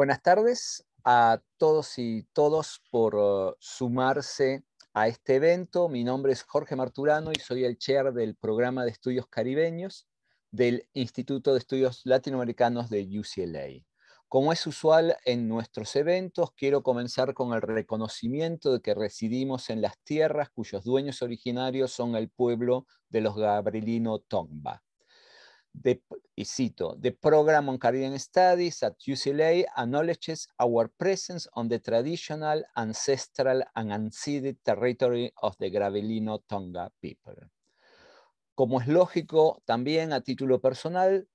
Buenas tardes a todos y todos por uh, sumarse a este evento. Mi nombre es Jorge Marturano y soy el chair del programa de estudios caribeños del Instituto de Estudios Latinoamericanos de UCLA. Como es usual en nuestros eventos, quiero comenzar con el reconocimiento de que residimos en las tierras cuyos dueños originarios son el pueblo de los Gabrielino Tongva de, y cito, the program on Caribbean Studies at UCLA acknowledges our presence on the traditional, ancestral, and unceded territory of the Gravelino Tonga people. Como es lógico, también a título personal,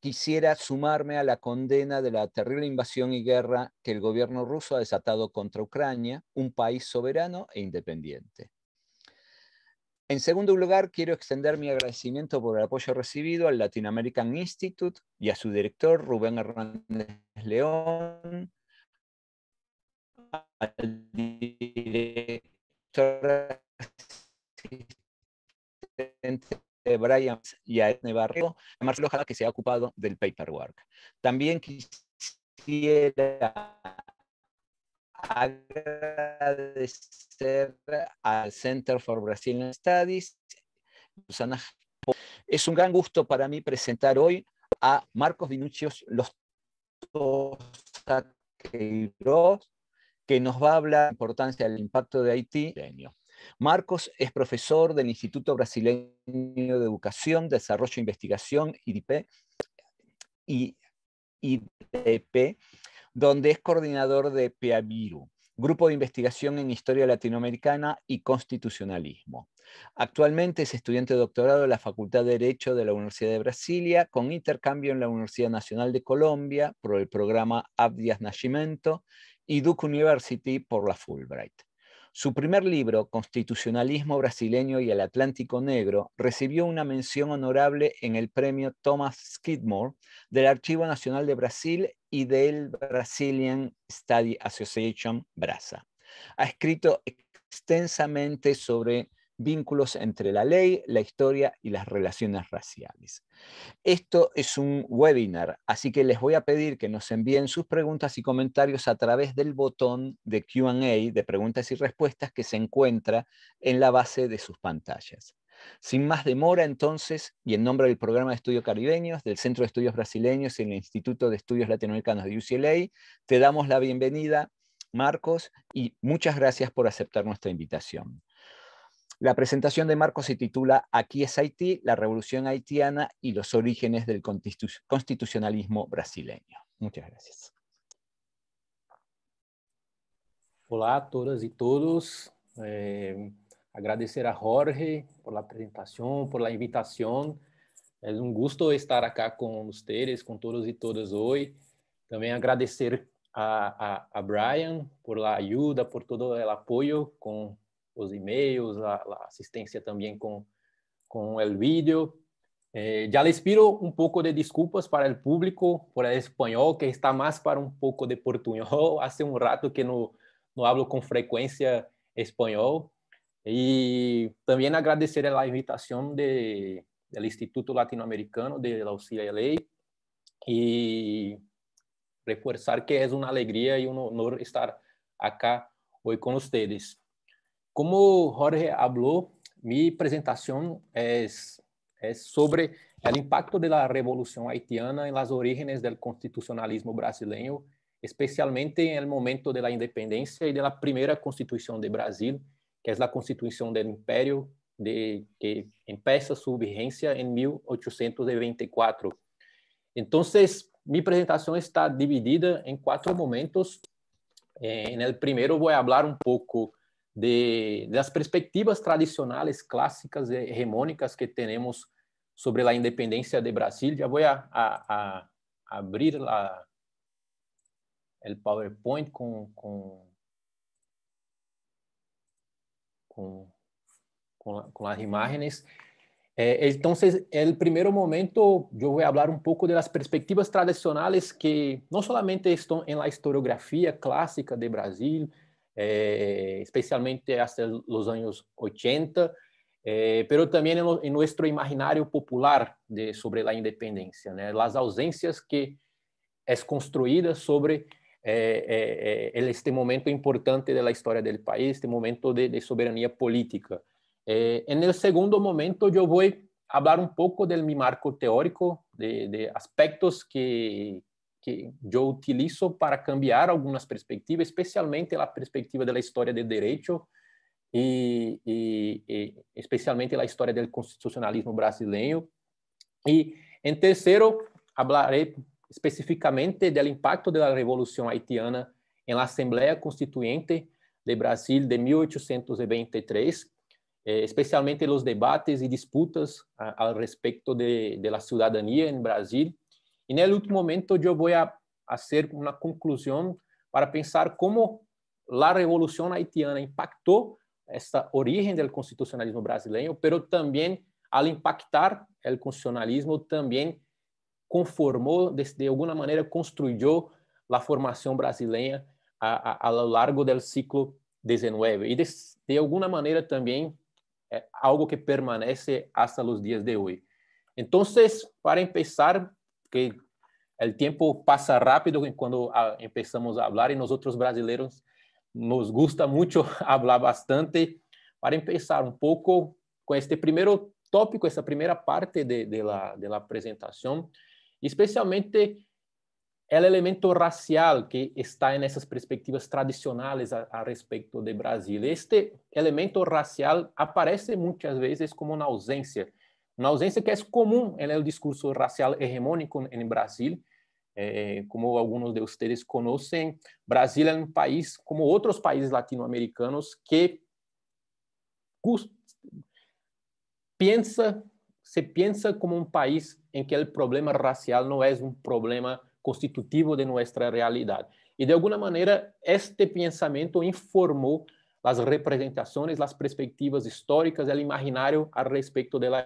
quisiera sumarme a la condena de la terrible invasión y guerra que el gobierno ruso ha desatado contra Ucrania, un país soberano e independiente. En segundo lugar, quiero extender mi agradecimiento por el apoyo recibido al Latin American Institute y a su director, Rubén Hernández León, al director asistente Brian y a Edne Barrio, a Marcelo Jara, que se ha ocupado del paperwork. También quisiera agradecer al Center for Brazilian Studies, Es un gran gusto para mí presentar hoy a Marcos Vinuccios Los que nos va a hablar de la importancia del impacto de Haití. Marcos es profesor del Instituto Brasileño de Educación, Desarrollo e Investigación, IDP, y IDP donde es coordinador de PEAVIRU, Grupo de Investigación en Historia Latinoamericana y Constitucionalismo. Actualmente es estudiante de doctorado en la Facultad de Derecho de la Universidad de Brasilia, con intercambio en la Universidad Nacional de Colombia por el programa Abdias Nascimento y Duke University por la Fulbright. Su primer libro, Constitucionalismo brasileño y el Atlántico Negro, recibió una mención honorable en el premio Thomas Skidmore del Archivo Nacional de Brasil y del Brazilian Study Association, BRASA. Ha escrito extensamente sobre vínculos entre la ley, la historia y las relaciones raciales. Esto es un webinar, así que les voy a pedir que nos envíen sus preguntas y comentarios a través del botón de QA, de preguntas y respuestas, que se encuentra en la base de sus pantallas. Sin más demora, entonces, y en nombre del programa de estudios caribeños, del Centro de Estudios Brasileños y el Instituto de Estudios Latinoamericanos de UCLA, te damos la bienvenida, Marcos, y muchas gracias por aceptar nuestra invitación. La presentación de Marcos se titula Aquí es Haití, la revolución haitiana y los orígenes del constitucionalismo brasileño. Muchas gracias. Hola a todas y e todos. Eh, agradecer a Jorge por la apresentação, por la invitação. É um gosto estar aqui com vocês, com todos e todas hoje. Também agradecer a, a, a Brian por la ajuda, por todo o apoio com os e-mails, a, assistência também com com o vídeo. Eh, já les pido um pouco de desculpas para o público por el espanhol, que está mais para um pouco de portuñol. Há um rato que não, não hablo com frequência espanhol e também agradecer la invitação de, do Instituto Latinoamericano de la UCLA e reforçar que é uma alegria e um honor estar aqui hoje com vocês. Como Jorge falou, minha apresentação é é sobre o impacto de la revolución haitiana em las orígenes do constitucionalismo brasileiro especialmente em el momento de la e da de la de Brasil que é a Constituição do Império de, que empieza sua vigência em 1824. Então, minha apresentação está dividida em quatro momentos. Eh, no primeiro, vou falar um pouco de, das perspectivas tradicionais, clássicas e hegemônicas que temos sobre a independência de Brasil. Já vou a, a, a abrir o PowerPoint com, com com, com, com las uhum. imágenes. É, eh, então, é o primeiro momento eu vou falar um pouco das de perspectivas tradicionales que não somente estão em la historiografia clássica de Brasil, eh, especialmente até os anos 80, é, eh, também em nosso imaginário popular de, sobre a independência, né, as ausências que é construída sobre é, é, é este momento importante da história do país, este momento de, de soberania política. É no segundo momento, eu vou falar um pouco do meu marco teórico, de, de aspectos que, que eu utilizo para cambiar algumas perspectivas, especialmente a perspectiva da história do direito e, e, e, especialmente a história do constitucionalismo brasileiro. E em terceiro, falarei específicamente do impacto da revolução Haitiana em la Asamblea Constituyente de Brasil de 1823, eh, especialmente os debates e disputas a, al respeito de, de, la ciudadanía Brasil. e nesse último momento eu vou a hacer uma conclusão para pensar como la revolução haitiana impactou esta origem do constitucionalismo brasileiro, pero também al impactar o constitucionalismo também conformou, de, de alguma maneira construiu a formação brasileira ao longo do século XIX. E de, de alguma maneira também é algo que permanece até os dias de hoje. Então, para começar, que o tempo passa rápido quando ah, começamos a falar e nós outros brasileiros nos gusta muito falar bastante. Para começar um pouco com este primeiro tópico, essa primeira parte de, de, de apresentação, Especialmente o elemento racial que está nessas perspectivas tradicionais a, a respeito de Brasil. Este elemento racial aparece muitas vezes como uma ausência, uma ausência que é comum no discurso racial hegemônico no Brasil, é, como alguns de vocês conhecem, Brasil é um país, como outros países latino-americanos, que pensa se pensa como um país em que o problema racial não é um problema constitutivo de nossa realidade. E de alguma maneira este pensamento informou as representações, as perspectivas históricas, o imaginário a respeito da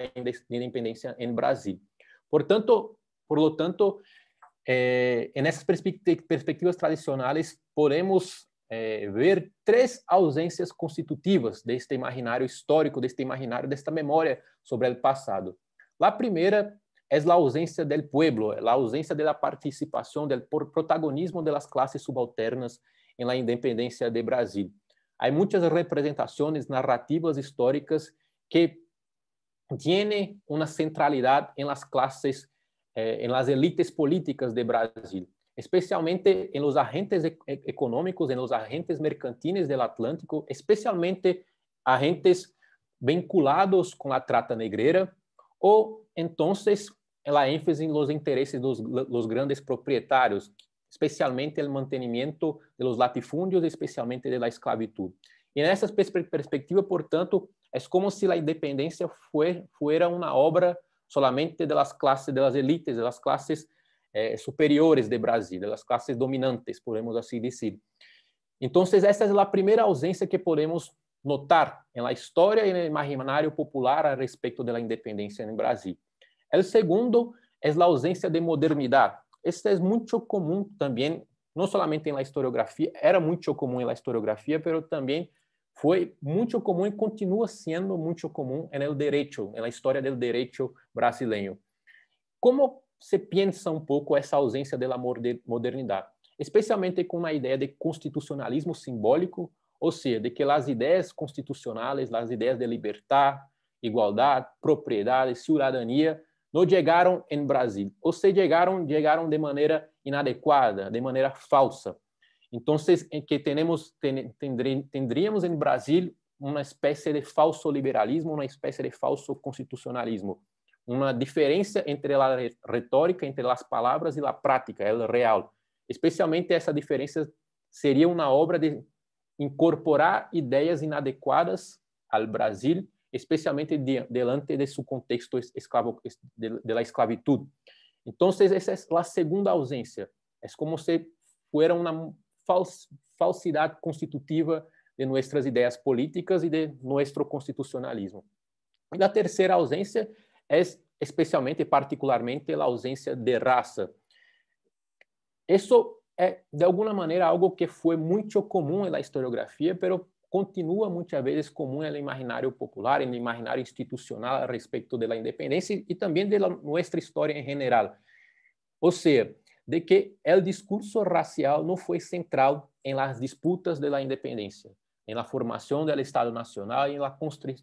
independência em en Brasil. Por, tanto, por lo tanto, eh, perspectivas tradicionais, podemos é, ver três ausências constitutivas deste imaginário histórico, deste imaginário, desta memória sobre o passado. A primeira é a ausência do pueblo, é a ausência da participação, do protagonismo das classes subalternas em la independência de Brasil. Há muitas representações narrativas históricas que têm uma centralidade em las classes, eh, é, em las elites políticas de Brasil especialmente em los agentes econômicos, em los agentes mercantiles del Atlântico, especialmente agentes vinculados com a trata negreira, ou então a ênfase nos interesses dos los grandes proprietários, especialmente o mantenimento de los latifúndios, especialmente de la esclavitud. E nessa perspectiva, portanto, é como se a independência fuera uma obra solamente de las classes, de las elites, de las classes é, superiores de Brasil, das classes dominantes, podemos assim dizer. Então, essa é a primeira ausência que podemos notar na história e no imaginário popular a respeito da independência no Brasil. O segundo é a ausência de modernidade. Este é muito comum também, não somente na historiografia, era muito comum na historiografia, mas também foi muito comum e continua sendo muito comum no direito, na história do direito brasileiro. Como se pensa um pouco essa ausência da modernidade, especialmente com a ideia de constitucionalismo simbólico, ou seja, de que as ideias constitucionais, as ideias de liberdade, igualdade, propriedade, cidadania, não chegaram em Brasil, ou se chegaram, chegaram de maneira inadequada, de maneira falsa. Então, que temos, tendríamos em Brasil uma espécie de falso liberalismo, uma espécie de falso constitucionalismo, uma diferença entre a retórica, entre as palavras e a prática, é o real. Especialmente essa diferença seria uma obra de incorporar ideias inadequadas ao Brasil, especialmente diante delante de seu contexto esclavo, de, de la esclavitud. Então, essa é a segunda ausência. É como se fosse uma falsidade constitutiva de nossas ideias políticas e de nosso constitucionalismo. E a terceira ausência é especialmente e particularmente pela ausência de raça. Isso é, de alguma maneira, algo que foi muito comum na historiografia, pero continua muitas vezes comum no imaginário popular, no imaginário institucional a respeito da independência e também da nossa história em geral. Ou seja, de que o discurso racial não foi central em las disputas de la independência, em la formação do Estado Nacional e na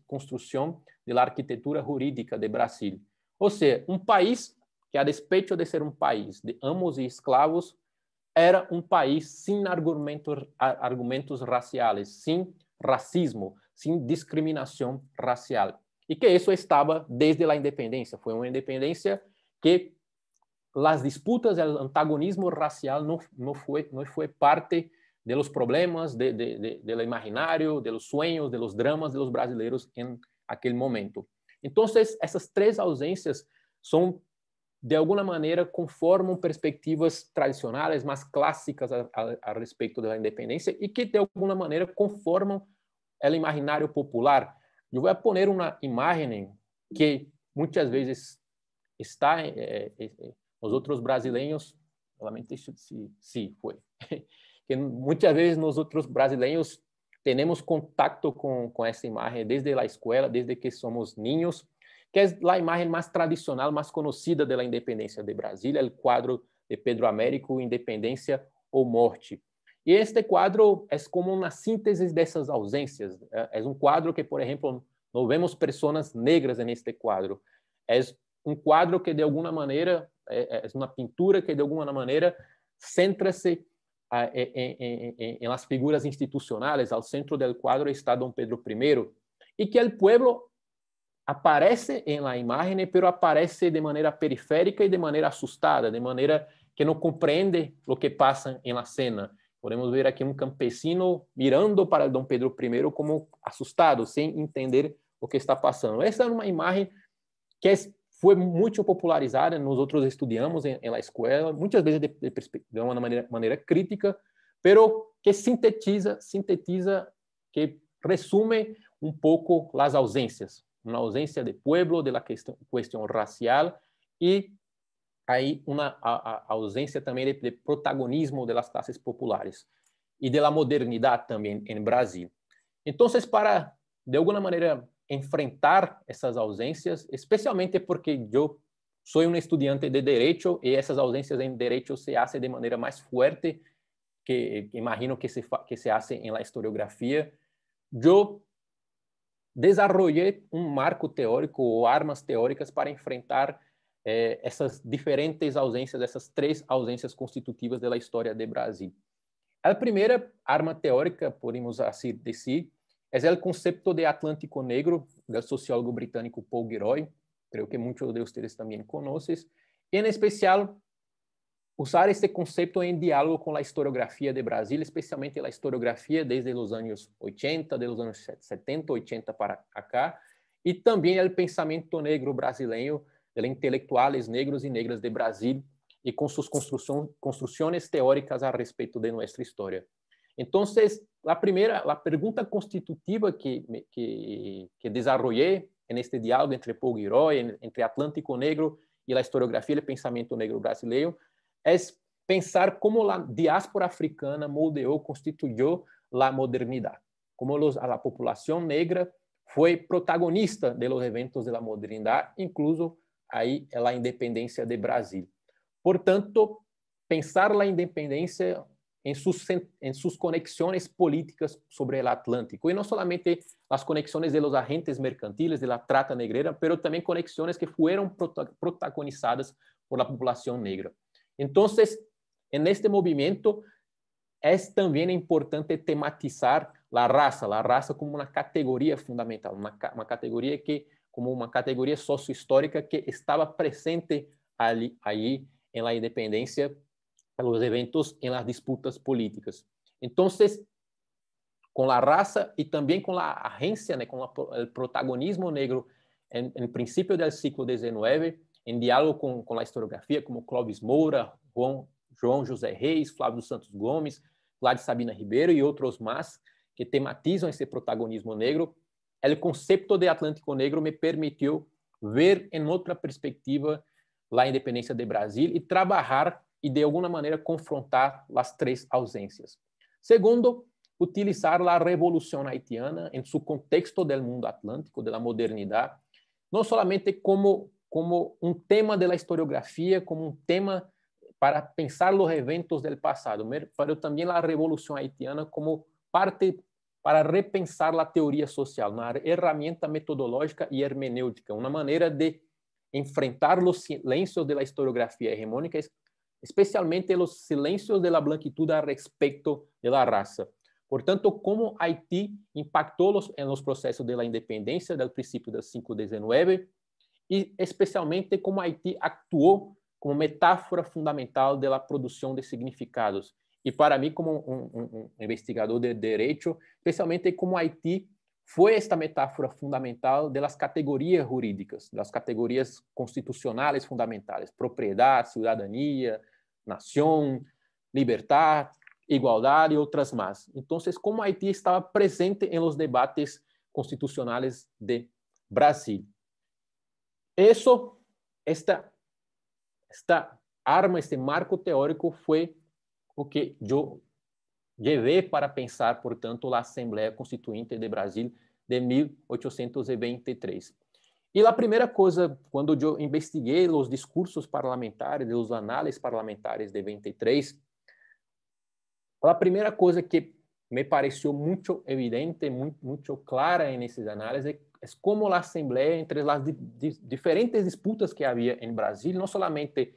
construção la arquitetura jurídica de Brasil. Ou seja, um país que, a despeito de ser um país de amos e escravos, era um país sem argumentos, argumentos raciais, sem racismo, sem discriminação racial. E que isso estava desde a independência. Foi uma independência que as disputas, o antagonismo racial não, não, foi, não foi parte de los problemas, de, de, de, de los sueños, de los dramas de los brasileiros em aquele momento. Então, essas três ausências são, de alguma maneira, conformam perspectivas tradicionais, mais clássicas a, a, a respeito da independência e que, de alguma maneira, conformam o imaginário popular. Eu vou poner uma imagem que muitas vezes está é, é, os outros brasileiros, lamento se, se foi, que muitas vezes nos outros brasileiros temos contato com, com essa imagem desde a escola, desde que somos niños, que é a imagem mais tradicional, mais conhecida da independência de Brasília, o quadro de Pedro Américo, Independência ou Morte. E este quadro é como uma síntese dessas ausências. Né? É um quadro que, por exemplo, não vemos pessoas negras neste quadro. É um quadro que, de alguma maneira, é, é uma pintura que, de alguma maneira, centra-se é, é, é, em as figuras institucionais, ao centro do quadro está Don Pedro I, e que o povo aparece en imagem, imagen, pero aparece de maneira periférica e de maneira assustada, de maneira que não compreende o que passa na cena. Podemos ver aqui um campesino mirando para Don Pedro I como assustado, sem entender o que está passando. Essa é uma imagem que é foi muito popularizada, nós outros estudamos em, em la escola, muitas vezes de, de, de uma maneira, maneira crítica, pero que sintetiza, sintetiza, que resume um pouco as ausências, uma ausência de pueblo, de la questão, racial e aí uma ausência também de, de protagonismo das classes populares e la modernidade também em Brasil. Então, para de alguma maneira enfrentar essas ausências, especialmente porque eu sou um estudante de direito e essas ausências em direito se hacen de maneira mais forte que imagino que se que se hace em la historiografia. Eu desenvolvi um marco teórico ou armas teóricas para enfrentar eh, essas diferentes ausências, essas três ausências constitutivas da história do Brasil. A primeira arma teórica, podemos assim dizer, é o conceito de Atlântico Negro, do sociólogo britânico Paul Giroy, creio que muitos de também también e em especial usar este conceito em diálogo com a historiografia de Brasil, especialmente a historiografia desde os anos 80, dos anos 70, 80 para cá, e também o pensamento negro brasileiro, de intelectuales negros e negras de Brasil, e com suas construções teóricas a respeito de nossa história. Então, a primeira, a pergunta constitutiva que, que, que desenvolvi neste diálogo entre Paul Giroy, entre Atlântico Negro e a historiografia e pensamento negro brasileiro, é pensar como a diáspora africana moldeou, constituiu a modernidade, como a população negra foi protagonista de eventos de modernidade, incluso aí a independência de Brasil. Portanto, pensar a independência em suas conexões políticas sobre o Atlântico e não somente as conexões de los agentes mercantiles de la trata negrera, pero também conexões que fueron protagonizadas por la población negra. Então, en este é também importante tematizar la raza, la raza como uma categoria fundamental, uma categoria que, como uma categoria sociohistórica que estava presente ali em la independencia a los eventos en las disputas políticas. Entonces, con la raza y también con la agencia, né, con la, el protagonismo negro en, en, principio del siglo XIX, en diálogo con, con la historiografía como Clóvis Moura, Juan, João José Reis, Flávio Santos Gomes, Vlad Sabina Ribeiro e outros mais que tematizam esse protagonismo negro, o conceito de Atlântico Negro me permitiu ver em outra perspectiva a independência de Brasil e trabalhar e, de alguma maneira, confrontar as três ausências. Segundo, utilizar a Revolução Haitiana em seu contexto do mundo atlântico, da modernidade, não somente como como um tema da historiografia, como um tema para pensar os eventos do passado, mas também a Revolução Haitiana como parte para repensar a teoria social, uma ferramenta metodológica e hermenêutica, uma maneira de enfrentar os silêncios da historiografia hegemônica especialmente los silencios de la blanquitud al respecto de la raza. Por tanto, como Haití impactou los, en los procesos de la independencia del principio del 519 e especialmente como Haití actuou como metáfora fundamental de la produção de significados. E para mim, como um, investigador de direito, especialmente como Haití foi esta metáfora fundamental das categorias jurídicas, das categorias constitucionais fundamentais, propriedade, cidadania, nación, libertad, igualdad y otras más. Entonces, como Haití estaba presente en los debates constitucionales de Brasil. Eso, esta, esta arma, este marco teórico fue o que eu levei para pensar, portanto, a Assembleia Constituinte de Brasil de 1823. E a primeira coisa, quando eu investiguei os discursos parlamentares, os análises parlamentares de 23, a primeira coisa que me pareceu muito evidente, muito, muito clara nesses análises, é, é como a Assembleia, entre as diferentes disputas que havia em Brasil, não somente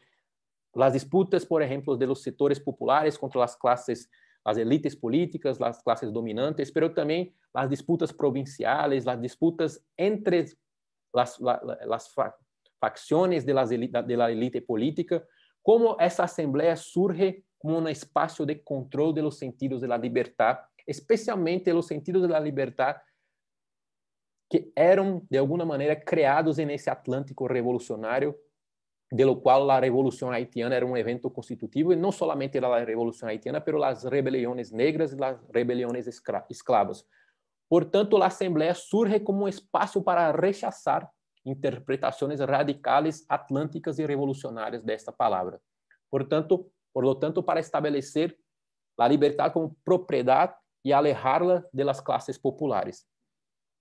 as disputas, por exemplo, de setores populares contra as classes, as elites políticas, as classes dominantes, mas também as disputas provinciais, as disputas entre las, las facciones de, las elite, de la élite política, como essa assembleia surge como um espaço de controle dos sentidos da liberdade, especialmente dos sentidos da liberdade que eram de alguma maneira criados nesse Atlântico revolucionário, de lo qual a revolução haitiana era um evento constitutivo e não somente a revolução haitiana, mas as rebeliões negras e as rebeliões escravas. Portanto, a Assembleia surge como um espaço para rechaçar interpretações radicais, atlânticas e revolucionárias desta palavra. Portanto, por lo tanto, para estabelecer a liberdade como propriedade e alegrá-la das classes populares.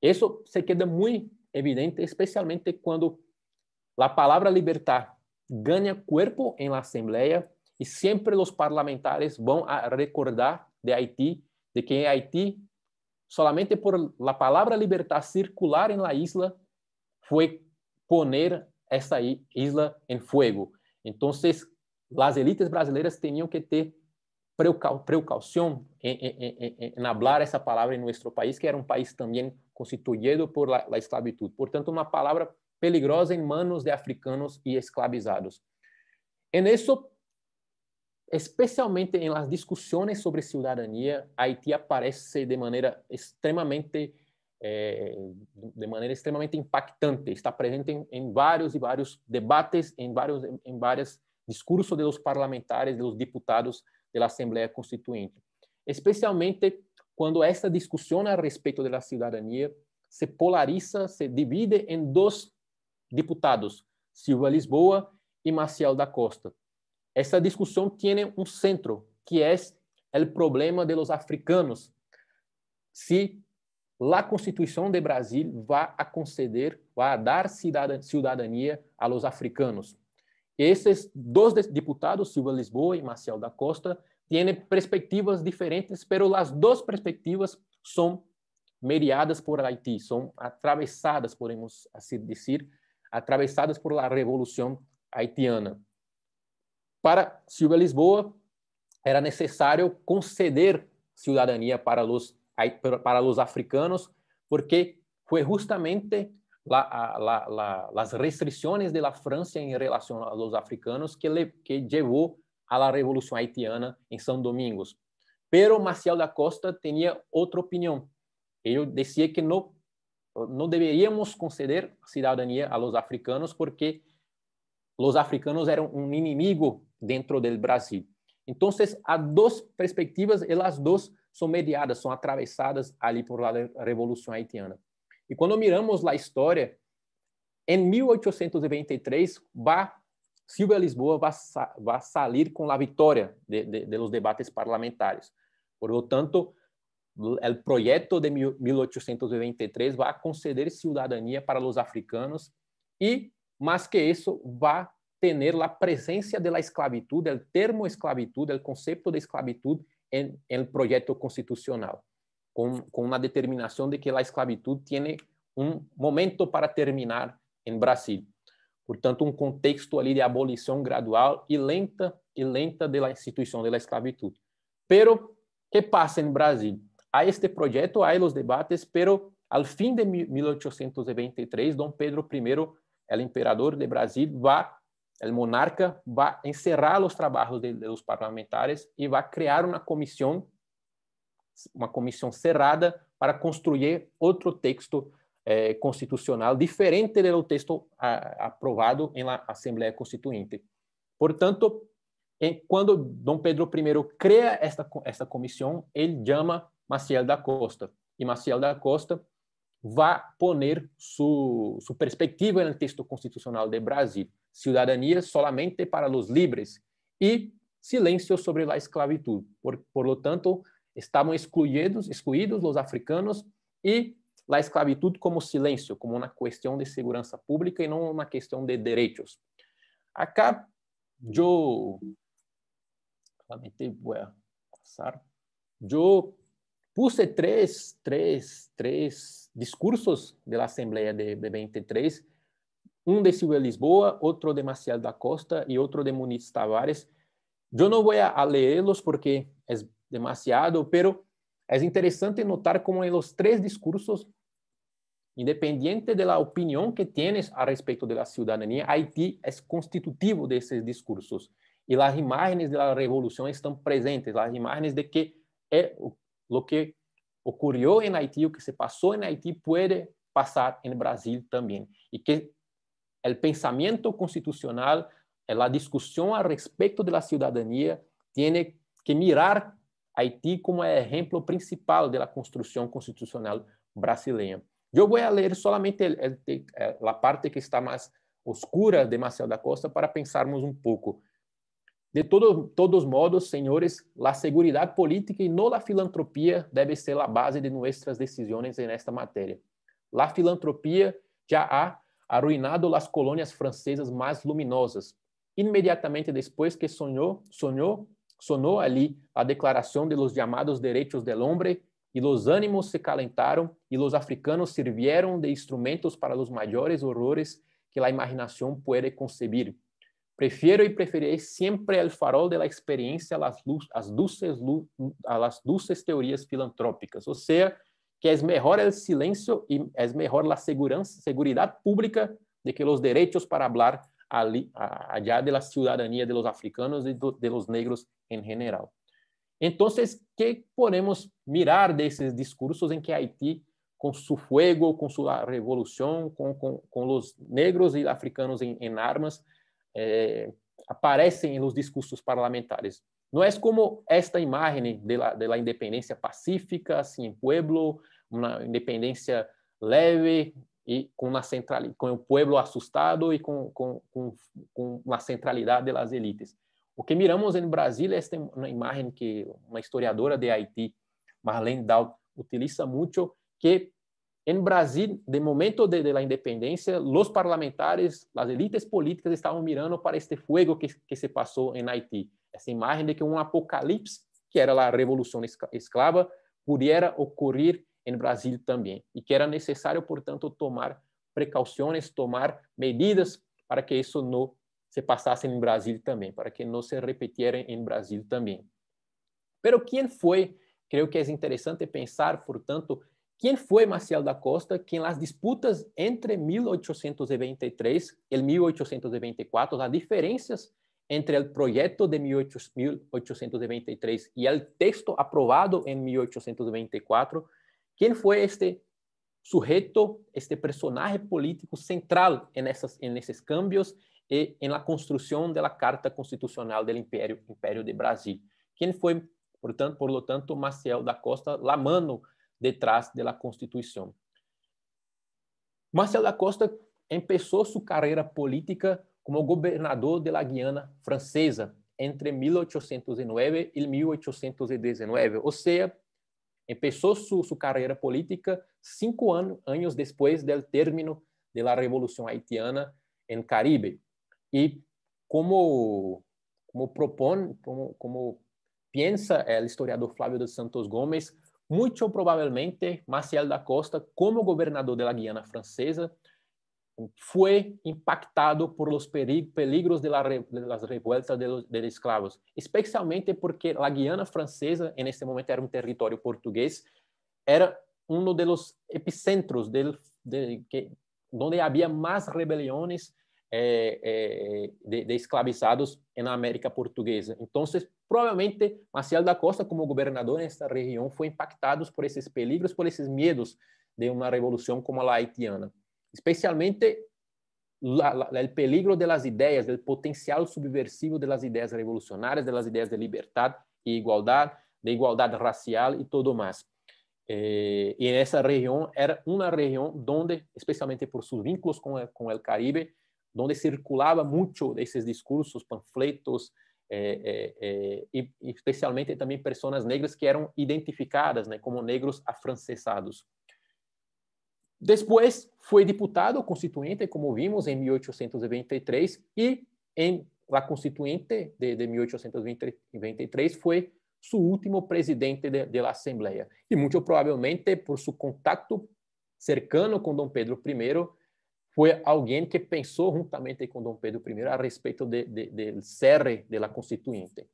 Isso se queda muito evidente, especialmente quando a palavra libertar ganha corpo em la Assembleia e sempre os parlamentares vão a recordar de Haiti, de que em Haiti solamente por la palavra libertad circular en la isla fue poner essa isla en fuego. Entonces, las élites brasileiras tenían que tener precaución en, en, en, en, hablar esa palabra en nuestro país, que era un país también constituido por la, la esclavitud. Por tanto, una palabra peligrosa en manos de africanos y esclavizados. En eso especialmente em las discussões sobre cidadania, Haiti aparece de maneira extremamente eh, de maneira extremamente impactante. Está presente em, vários e vários debates, em vários em, em vários discursos dos parlamentares, dos deputados da Assembleia Constituinte. Especialmente quando essa discussão a respeito da cidadania se polariza, se divide em dois deputados, Silva Lisboa e Marcial da Costa. Essa discussão tem um centro, que é o problema dos africanos. Se a Constituição de Brasil vai a conceder, vai a dar cidadania a los africanos. Esses dois deputados, Silva Lisboa e Marcial da Costa, têm perspectivas diferentes, mas as duas perspectivas são mediadas por Haiti, são atravessadas, podemos assim dizer, atravessadas por a revolução haitiana. Para Silvia Lisboa, era necessário conceder cidadania para os, para os africanos, porque foi justamente la, la, la, las restrições da França em relação aos africanos que, le, que levou à Revolução Haitiana em São Domingos. Pero Marcial da Costa tinha outra opinião. Ele dizia que não, não deveríamos conceder cidadania aos africanos porque os africanos eram um inimigo dentro do Brasil. Então, há duas perspectivas, elas duas são mediadas, são atravessadas ali por la Revolução Haitiana. E quando miramos a história, em 1823, Silvia Lisboa vai, sair com a vitória de, de, de debates parlamentares. Por lo tanto, o projeto de 1823 vai conceder cidadania para os africanos e, mais que isso, vai tener la presença de la esclavitud, o termo esclavitud, o conceito de esclavitud em en projeto constitucional, com uma determinação de que la esclavitud tem um momento para terminar em Brasil. Portanto um contexto ali de abolição gradual e lenta, e lenta de la institución de esclavitud. Pero, que passa em Brasil? Há este projeto, há os debates, pero ao fim de 1823, Dom Pedro I, o emperador de Brasil, vai o monarca vai encerrar os trabalhos dos parlamentares e vai criar uma comissão, uma comissão cerrada para construir outro texto eh, constitucional diferente do texto ah, aprovado em Assembleia Constituinte. Portanto, em, quando Dom Pedro I cria esta esta comissão, ele chama Maciel da Costa e Maciel da Costa vai pôr sua perspectiva no texto constitucional de Brasil. Cidadania solamente para os livres e silêncio sobre a esclavitud. Por, por lo tanto, estavam excluídos excluídos os africanos e a esclavitud como silêncio como uma questão de segurança pública e não uma questão de direitos. Acá eu solamente vou a Eu puse três três discursos da Assembleia de, de 23 um de Silvio Lisboa, outro de Maciel da Costa e outro de Muniz Tavares. Eu não vou a leerlos porque é demasiado, pero é interessante notar como em los três discursos, independente da opinião que tienes a respeito de la ciudadanía, Haiti é constitutivo desses discursos. e as imagens de la revolução estão presentes, as imagens de que é, o que ocorreu em Haiti o que se passou em Haiti pode passar em Brasil também e que o pensamento constitucional, eh, a discussão a respeito da cidadania, tem tiene que mirar Haiti como exemplo principal de construção constitucional brasileira. Eu vou ler leer solamente eh, a parte que está mais oscura de Marcel da Costa para pensarmos um pouco. De todo, todos modos, senhores, a segurança política e não a filantropia deve ser a base de nossas decisões em esta matéria. A filantropia já há arruinado as colônias francesas mais luminosas. Imediatamente depois que sonhou, sonhou, sonou ali a declaração de los llamados derechos del hombre, e los ânimos se calentaram, e los africanos servieram de instrumentos para os maiores horrores que la imaginação puede concebir. Prefiero e preferiré sempre el farol de la experiencia a las, dulces, a las dulces teorias filantrópicas. Ou seja, que é melhor o silêncio e é melhor a segurança, seguridade pública de que os direitos para falar ali, allá de la ciudadanía de los africanos e de los negros em en geral. Então, que podemos mirar desses discursos em que Haiti, com seu fuego, com sua ah, revolução, com, com, com os negros e africanos em, em armas, eh, aparecem nos discursos parlamentares? Não é como esta imagem da independência pacífica, assim, pueblo, uma independência leve e com uma central com o povo assustado e com, com, com, com uma centralidade das elites. O que miramos em Brasil é uma imagem que uma historiadora de Haiti, Marlene Dal, utiliza muito, que em Brasil, de momento de, de la independência, os parlamentares, as elites políticas estavam mirando para este fogo que, que se passou em Haiti. Essa imagem de que um apocalipse, que era a revolução esclava, pudiera ocorrer em Brasil também, e que era necessário, portanto, tomar precauções, tomar medidas para que isso não se passasse em Brasil também, para que não se repetisse em Brasil também. Pero quem foi? Creio que é interessante pensar, portanto, quem foi Maciel da Costa, que nas disputas entre 1823 e 1824, as diferenças entre o projeto de 1823 e o texto aprovado em 1824 quem foi este sujeto, este personaje político central em esses cambios e na la da Carta Constitucional do império império de Brasil? quem foi por, por lo tanto, Maciel da Costa, la mano detrás de constituição Constitución? Maciel da Costa começou sua carreira política como governador de Guiana francesa entre 1809 e 1819, ou seja Empezó sua carreira política cinco anos depois do término da revolução haitiana no Caribe. e, como, como como, como o historiador Flávio dos Santos Gomes, muito provavelmente Marcial da Costa, como governador da Guiana Francesa, fue impactado por los peligros de, la, de las revueltas de los, de los, esclavos, especialmente porque la Guiana francesa, en este momento era un territorio portugués, era uno de los epicentros del, de, que, donde había más rebeliones eh, eh, de, esclavizados en América portuguesa. Entonces, probablemente Marcial da Costa, como gobernador en esta región, fue impactado por esos peligros, por esos miedos de una revolución como la haitiana especialmente la, la, el peligro de las ideas, del potencial subversivo de las ideas revolucionarias, de las ideas de libertad e igualdad, de igualdad racial e tudo mais. Eh, e essa região era uma região onde, especialmente por seus vínculos com el, o Caribe, onde circulava muito desses discursos, panfletos, eh, eh, e eh, especialmente também pessoas negras que eram identificadas como negros afrancesados. Depois foi deputado constituinte, como vimos, em 1823 e em la constituinte de, de 1823 foi seu último presidente da Assembleia. E muito provavelmente, por seu contato cercano com Dom Pedro I, foi alguém que pensou juntamente com Dom Pedro I a respeito do de, de, cierre da Constituinte.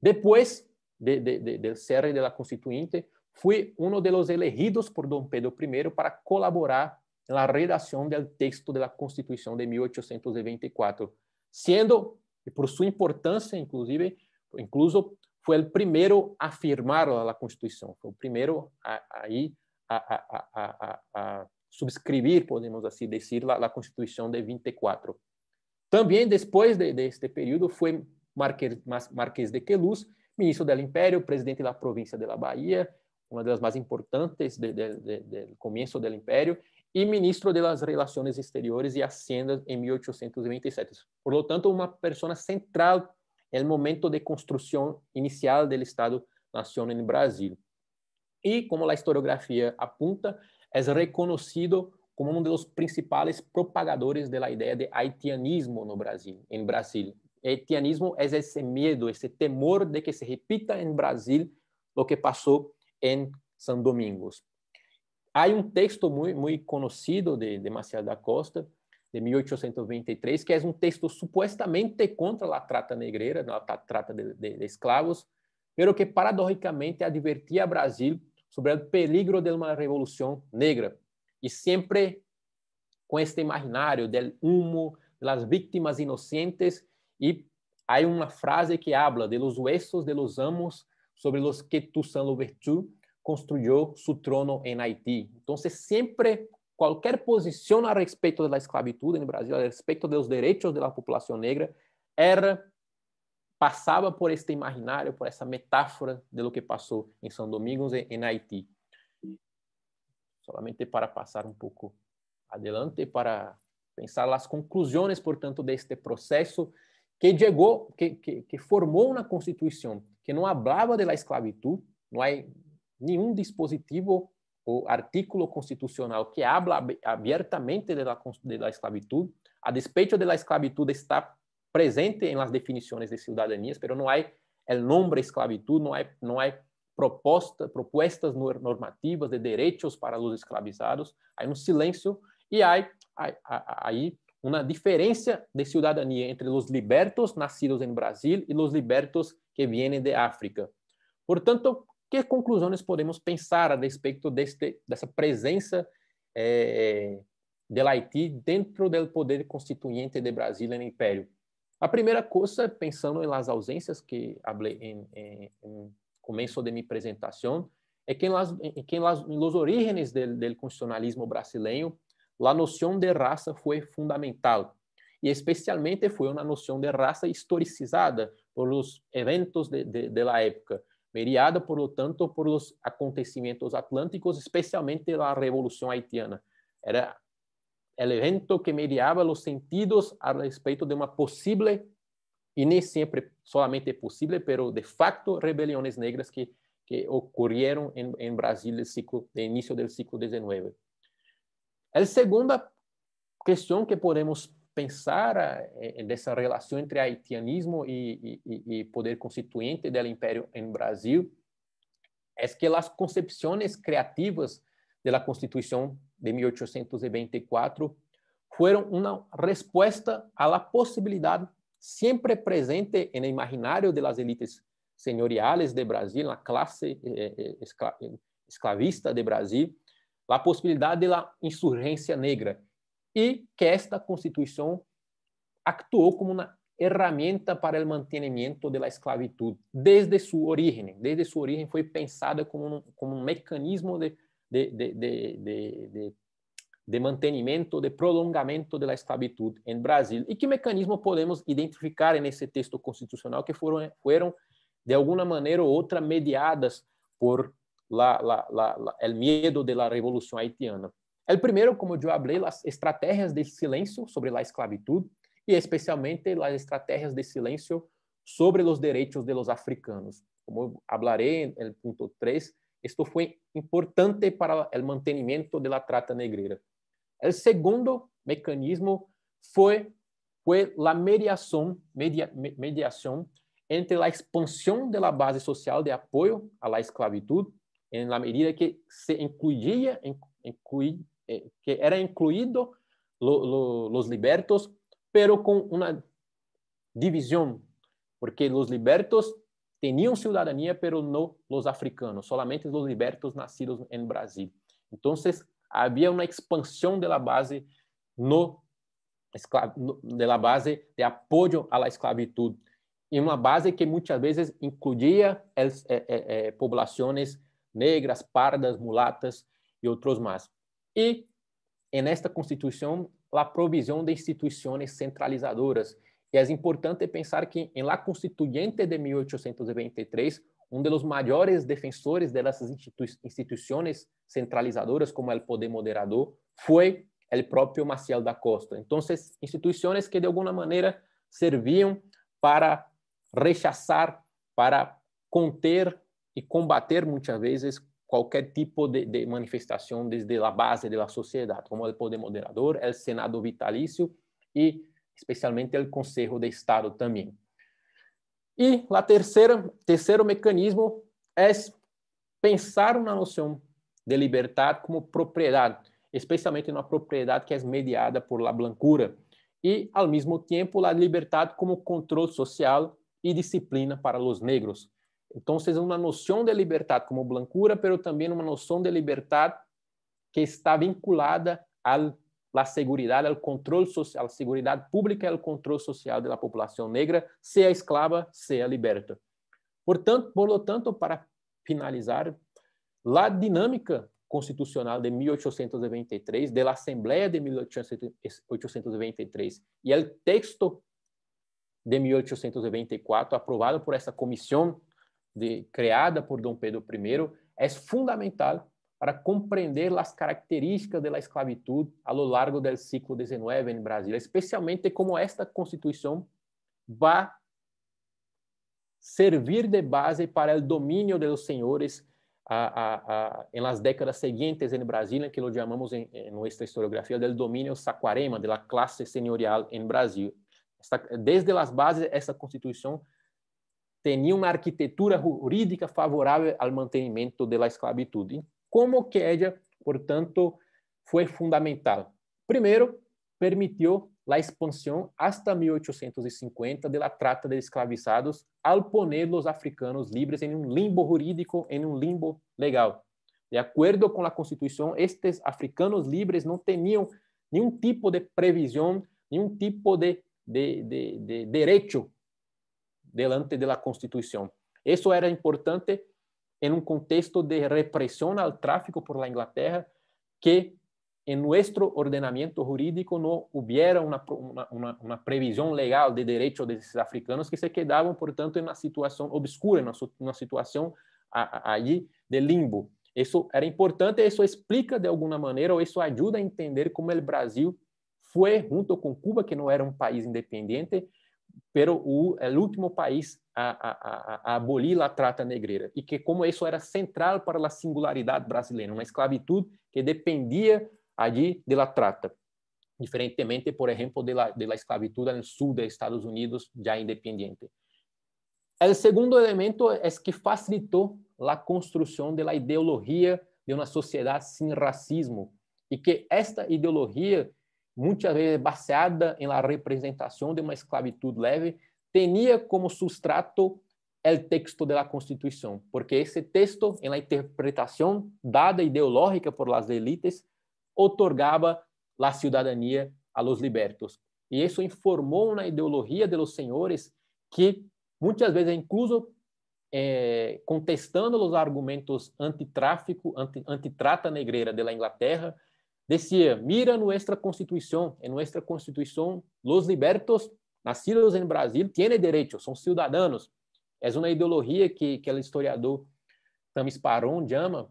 Depois do de, de, cierre da Constituinte, fui um dos eleitos elegidos por Dom Pedro I para colaborar na redação do texto de la de 1824, siendo, por sua importância inclusive, incluso foi o primeiro a firmar a Constituição, foi o primeiro a, subscrever a, a, a, podemos assim dizer a Constituição de 24. Também, depois de, de este período, foi Marquês, Marquês de Queluz, ministro do Império, presidente da província da Bahia, uma das mais importantes de, de, de, del comienzo del ministro das relações Exteriores e Hacienda em 1827. Por lo tanto, uma pessoa central no momento de construção inicial do estado nação no Brasil. E como a historiografia apunta, é reconhecido como um dos principais propagadores de la de haitianismo no Brasil, Em Brasil. Haitianismo é esse medo, esse temor de que se repita em Brasil o que passou em São Domingos. Há um texto muito, muito conhecido de, de Maciel da Costa, de 1823, que é um texto supostamente contra a trata negreira, a trata de, de, de escravos, pero que paradójicamente advertia a Brasil sobre o peligro de uma revolução negra. E sempre com este imaginário del humo, das vítimas inocentes, e há uma frase que habla de los huesos de los amos sobre os que tu Louverture construiu seu trono em Haiti. Então, sempre qualquer posição a respeito da escravidão esclavitud Brasil, a respeito dos direitos da população negra, era passava por este imaginário, por essa metáfora de lo que passou em São Domingos e em Haiti. Solamente para passar um pouco adelante para pensar as conclusões, portanto, deste processo que chegou, que, que, que formou na Constituição que não hablaba de la esclavitud, não há nenhum dispositivo ou artículo constitucional que habla abertamente de la, de esclavitud. A despeito de la esclavitud está presente em las definições de cidadania, mas não há el nombre esclavitud, não há não há proposta, propostas normativas de direitos para os escravizados. Há um silêncio e há aí uma diferença de cidadania entre los libertos nascidos no Brasil e los libertos que vêm de África. Portanto, que conclusões podemos pensar a respeito dessa presença eh, de Haiti eh, dentro do poder constituyente de Brasil no Império? A primeira coisa, pensando nas ausências que falei no começo de minha apresentação, é que em, los orígenes do constitucionalismo brasileiro a noção de raça foi fundamental e especialmente foi uma noção de raça historicizada pelos eventos de, da la época, mediada, por tanto, por os acontecimentos atlânticos, especialmente a Revolução Haitiana. Era o evento que mediava os sentidos a respeito de uma possível, e nem sempre somente possível, pero de facto, rebeliões negras que, que ocorreram em, Brasil no início do século XIX. É a segunda questão que podemos pensar eh, eh, dessa relação entre haitianismo e, e, e poder constituinte do império no Brasil é que as concepções criativas da Constituição de 1824 foram uma resposta à possibilidade sempre presente no imaginário das elites senhoriales de Brasil, na classe eh, esclavista de Brasil, a possibilidade da insurgência negra e que esta Constituição actuou como uma ferramenta para o mantenimento da esclavitud desde sua origem. Desde sua origem foi pensada como um, como um mecanismo de, de, de, de, de, de mantenimento, de prolongamento da esclavitud em Brasil. E que mecanismo podemos identificar nesse texto constitucional que foram, foram de alguma maneira ou outra mediadas por la, la, la, la, el miedo de la revolución haitiana. El primero, como yo hablé, las estrategias de silencio sobre la esclavitud y especialmente las estrategias de silencio sobre los derechos de los africanos. Como hablaré en el punto 3, esto fue importante para el mantenimiento de la trata negrera. El segundo mecanismo fue, fue la mediación, media, mediación entre la expansión de la base social de apoyo a la esclavitud en la medida que se incluía, incluía eh, que era incluido lo, lo, los libertos, pero con una división, porque los libertos tenían ciudadanía, pero no los africanos, solamente los libertos nacidos en Brasil. Entonces, havia uma expansão da base no la base de apoio à esclavitud e uma base que muitas vezes incluía eh, eh, eh, negras, pardas, mulatas e outros mais. E, é nesta Constituição, a provisão de instituições centralizadoras. E é importante pensar que, em la Constituyente de 1823, um dos maiores defensores dessas instituições centralizadoras, como o poder moderador, foi o próprio Maciel da Costa. Então, instituições que, de alguma maneira, serviam para rechaçar, para conter e combater muitas vezes qualquer tipo de, de, desde a base de sociedade como o poder moderador, o Senado vitalício e especialmente o Consejo de Estado também. E a terceira terceiro mecanismo é pensar na noção de liberdade como propriedade, especialmente uma propriedade que é mediada por la blancura e ao mesmo tempo la liberdade como controle social e disciplina para los negros. Então, uma noção de liberdade como blancura, pero também uma noção de liberdade que está vinculada à la ao controle social, social, segurança pública, ao controle social de la población negra, seja esclava, seja liberta. Portanto, por lo tanto, para finalizar, la dinâmica constitucional de 1823, de la Assembleia de 1823 e o texto de 1824, aprovado por essa comissão de, criada por Dom Pedro I é fundamental para compreender as características da esclavitud a lo largo do século XIX em Brasil, especialmente como esta Constituição vai servir de base para o domínio dos senhores em las décadas seguintes em Brasil, que lo chamamos em, nossa historiografia del domínio saquarema, de la classe senhorial em Brasil. Esta, desde as bases, essa Constituição tinha uma arquitetura jurídica favorável ao mantenimento da escravidão E como que ela, portanto, foi fundamental? Primeiro, permitiu a expansão até 1850 da trata de escravizados ao poner os africanos livres em um limbo jurídico, em um limbo legal. De acordo com a Constituição, estes africanos livres não tinham nenhum tipo de previsão, nenhum tipo de, de, de, de direito delante de la Constitución. Eso era importante en un contexto de represión al tráfico por la Inglaterra que en nuestro ordenamiento jurídico no hubiera una, una, una, una previsión legal de derechos de esos africanos que se quedaban, por tanto, en una situación obscura, en una, situación a, a, allí de limbo. Isso era importante, isso explica de alguma maneira, ou isso ajuda a entender como o Brasil foi, junto com Cuba, que não era um país independente, pero o, el é, último país a, a, a, abolir a trata negreira e que como isso era central para a singularidade brasileira, uma esclavitud que dependia allí de la trata, diferentemente, por exemplo, de la, de la esclavitud no sul dos Estados Unidos já independiente. O segundo elemento é es que facilitou a construção da ideologia de uma sociedade sem racismo e que esta ideologia muitas vezes baseada em la representação de uma esclavitud leve, tinha como substrato o texto da Constituição, porque esse texto, em la interpretação dada ideológica por las elites, otorgava la cidadania a los libertos. E isso informou na ideologia de los senhores que muitas vezes, incluso eh, contestando os argumentos antitráfico, anti, antitrata negreira da Inglaterra, Decía, mira nuestra constituição, en nuestra constituição, los libertos nascidos em Brasil têm direito são cidadãos. É uma ideologia que o historiador Tamis Parron chama,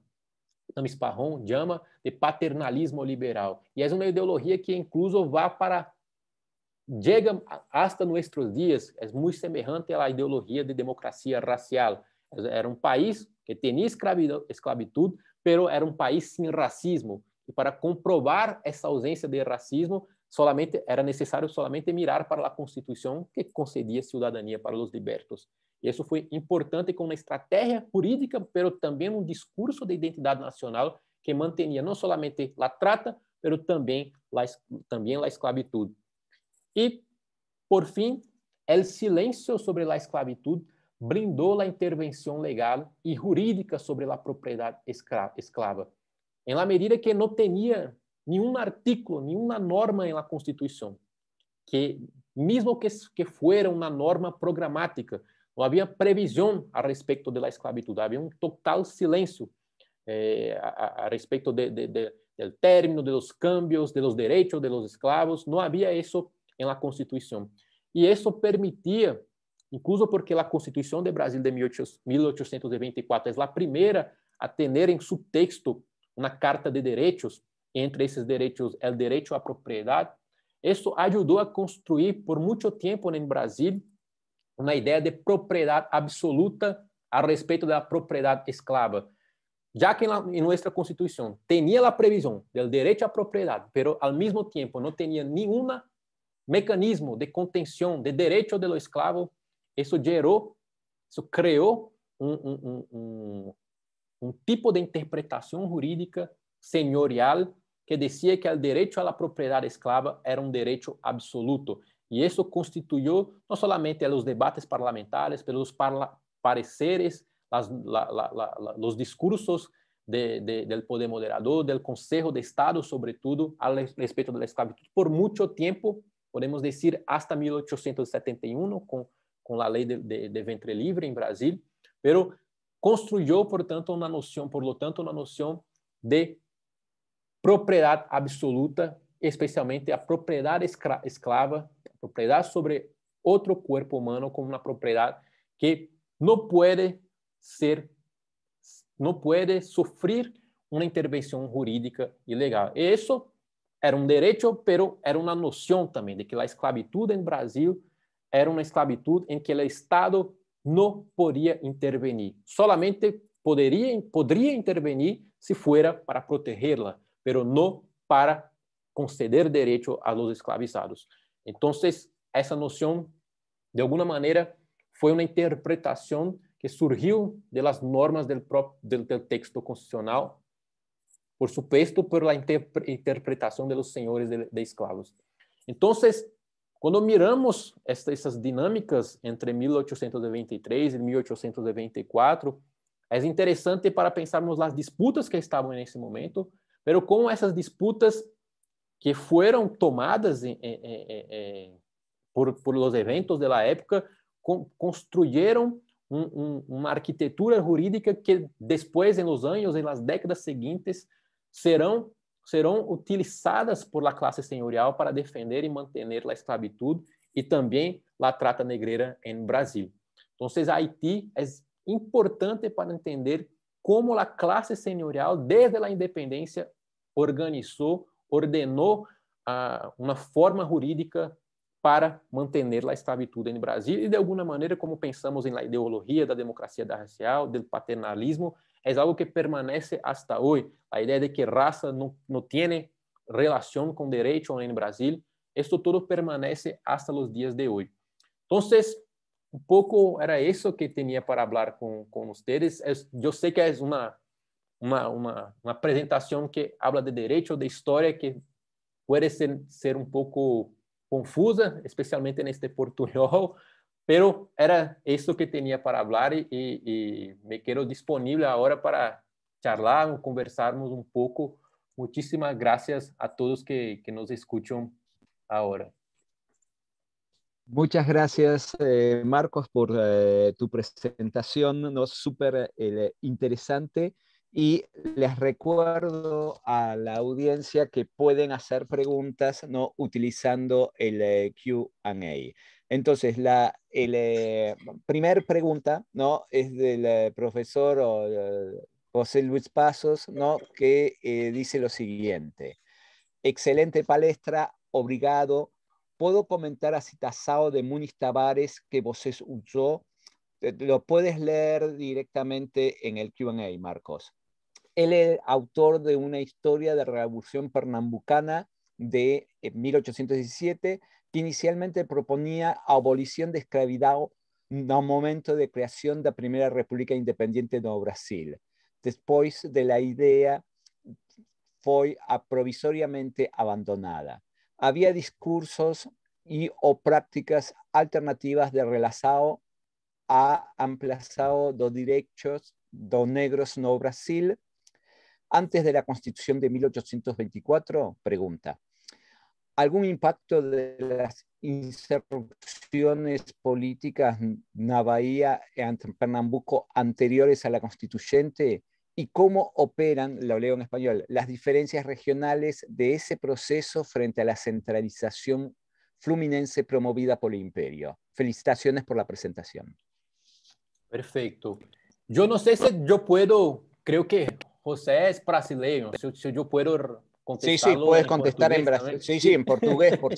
Tamis Parón chama de paternalismo liberal. E é uma ideologia que incluso vá para chega hasta nossos dias, é muito semelhante à ideologia de democracia racial. Era um país que tinha escravidão, esclavitud, pero era um país sem racismo e para comprovar essa ausência de racismo, solamente era necessário solamente mirar para a Constituição que concedia cidadania para os libertos. Isso foi importante como uma estratégia jurídica, mas também um discurso de identidade nacional que mantinha não somente a trata, mas também a, também a esclavitude. E, por fim, o silêncio sobre a esclavitude blindou a intervenção legal e jurídica sobre a propriedade escrava em la medida que não tinha nenhum artículo, nenhuma norma em la constituição, que mesmo que, que fuera norma programática, não havia previsão a respeito da escravidão, havia um total silêncio eh, a, a, respeito de, de, de, do término, dos cambios, dos direitos dos escravos, não havia isso em la Constituição. E isso permitia, incluso porque a Constituição de Brasil de 1824 é a primeira a ter em seu texto na Carta de Direitos, entre esses direitos, o direito à propriedade, isso ajudou a construir por muito tempo no Brasil uma ideia de propriedade absoluta a respeito da propriedade escrava. Já que em nossa Constituição tinha a previsão do direito à propriedade, mas ao mesmo tempo não tinha nenhuma mecanismo de contenção de direito do escravo, isso gerou, isso criou um, um, um, um tipo de interpretação jurídica senhorial que decía que o direito à propriedade esclava era um direito absoluto. e isso constituiu não somente os debates parlamentares, pelos parla pareceres, las, la, la, la, los discursos de, de, del poder moderador, del Consejo de Estado, sobretudo, a respeito da escravidão esclavitud. Por muito tempo, podemos dizer, até 1871, com com a lei de, de, de ventre livre em Brasil, mas construiu portanto uma noção, por lo tanto, uma noção de propriedade absoluta, especialmente a propriedade escrava, a propriedade sobre outro corpo humano como uma propriedade que não pode ser, não pode sofrer uma intervenção jurídica ilegal. E isso era um direito, pero era uma noção também de que a escravidão em Brasil era uma escravidão em que o Estado não podia intervenir. Solamente poderia, poderia intervenir se fuera para protegerla, mas não para conceder direito a los esclavizados. Então, essa noção, de alguma maneira, foi uma interpretação que surgiu das normas do próprio do texto constitucional, por supuesto, por la interpretação dos senhores de, de escravos. Então, quando miramos esta, essas dinâmicas entre 1893 e 1894, é interessante para pensarmos nas disputas que estavam nesse momento, mas como essas disputas que foram tomadas em, em, em, por, por os eventos da época con, construíram um, um, uma arquitetura jurídica que depois, nos anos e nas décadas seguintes, serão serão utilizadas por la classe senhorial para defender e manter a estabilidade e também a trata negreira em Brasil. Então, Haiti é importante para entender como a classe senhorial, desde a independência, organizou, ordenou uh, uma forma jurídica para manter a estabilidade em Brasil e, de alguma maneira, como pensamos em la ideologia da democracia racial, do paternalismo, é algo que permanece até hoje. A ideia de que raça não tem relação com direito, derecho en Brasil, isso tudo permanece até os dias de hoje. Então, um pouco era isso que tinha para falar com com ustedes. Es, yo que é uma uma uma una, que habla de ou de história que pode ser, ser um pouco confusa, especialmente neste este Pero era esto que tenía para hablar y, me quedo disponible ahora para charlar, conversarmos un poco. Muchísimas gracias a todos que, nos escuchan ahora. Muchas gracias, eh, Marcos, por eh, tu presentación, ¿no? súper eh, interesante. Y les recuerdo a la audiencia que pueden hacer preguntas ¿no? utilizando el QA. Entonces, la eh, primera pregunta ¿no? es del eh, profesor eh, José Luis Pasos, ¿no? que dice lo siguiente. Excelente palestra, obrigado. Puedo comentar a Citasao de Muniz Tavares que voces usó. Lo puedes leer directamente en el Q&A, Marcos. Él es autor de una historia de Revolución Pernambucana de 1817 que inicialmente proponía abolición de esclavitud en el momento de creación de la primera república independiente Nuevo Brasil. Después de la idea fue provisoriamente abandonada. Había discursos y o prácticas alternativas de relazado a amplazado dos derechos dos negros no Brasil antes de la Constitución de 1824? Pregunta algún impacto de las interrupciones políticas Navaía y Pernambuco anteriores a la constituyente y cómo operan, lo leo en español, las diferencias regionales de ese proceso frente a la centralización fluminense promovida por el imperio. Felicitaciones por la presentación. Perfecto. Yo no sé si yo puedo, creo que José es brasileño, si yo puedo Sí, sí, puedes en contestar en Brasil. Sí, sí, en portugués, por,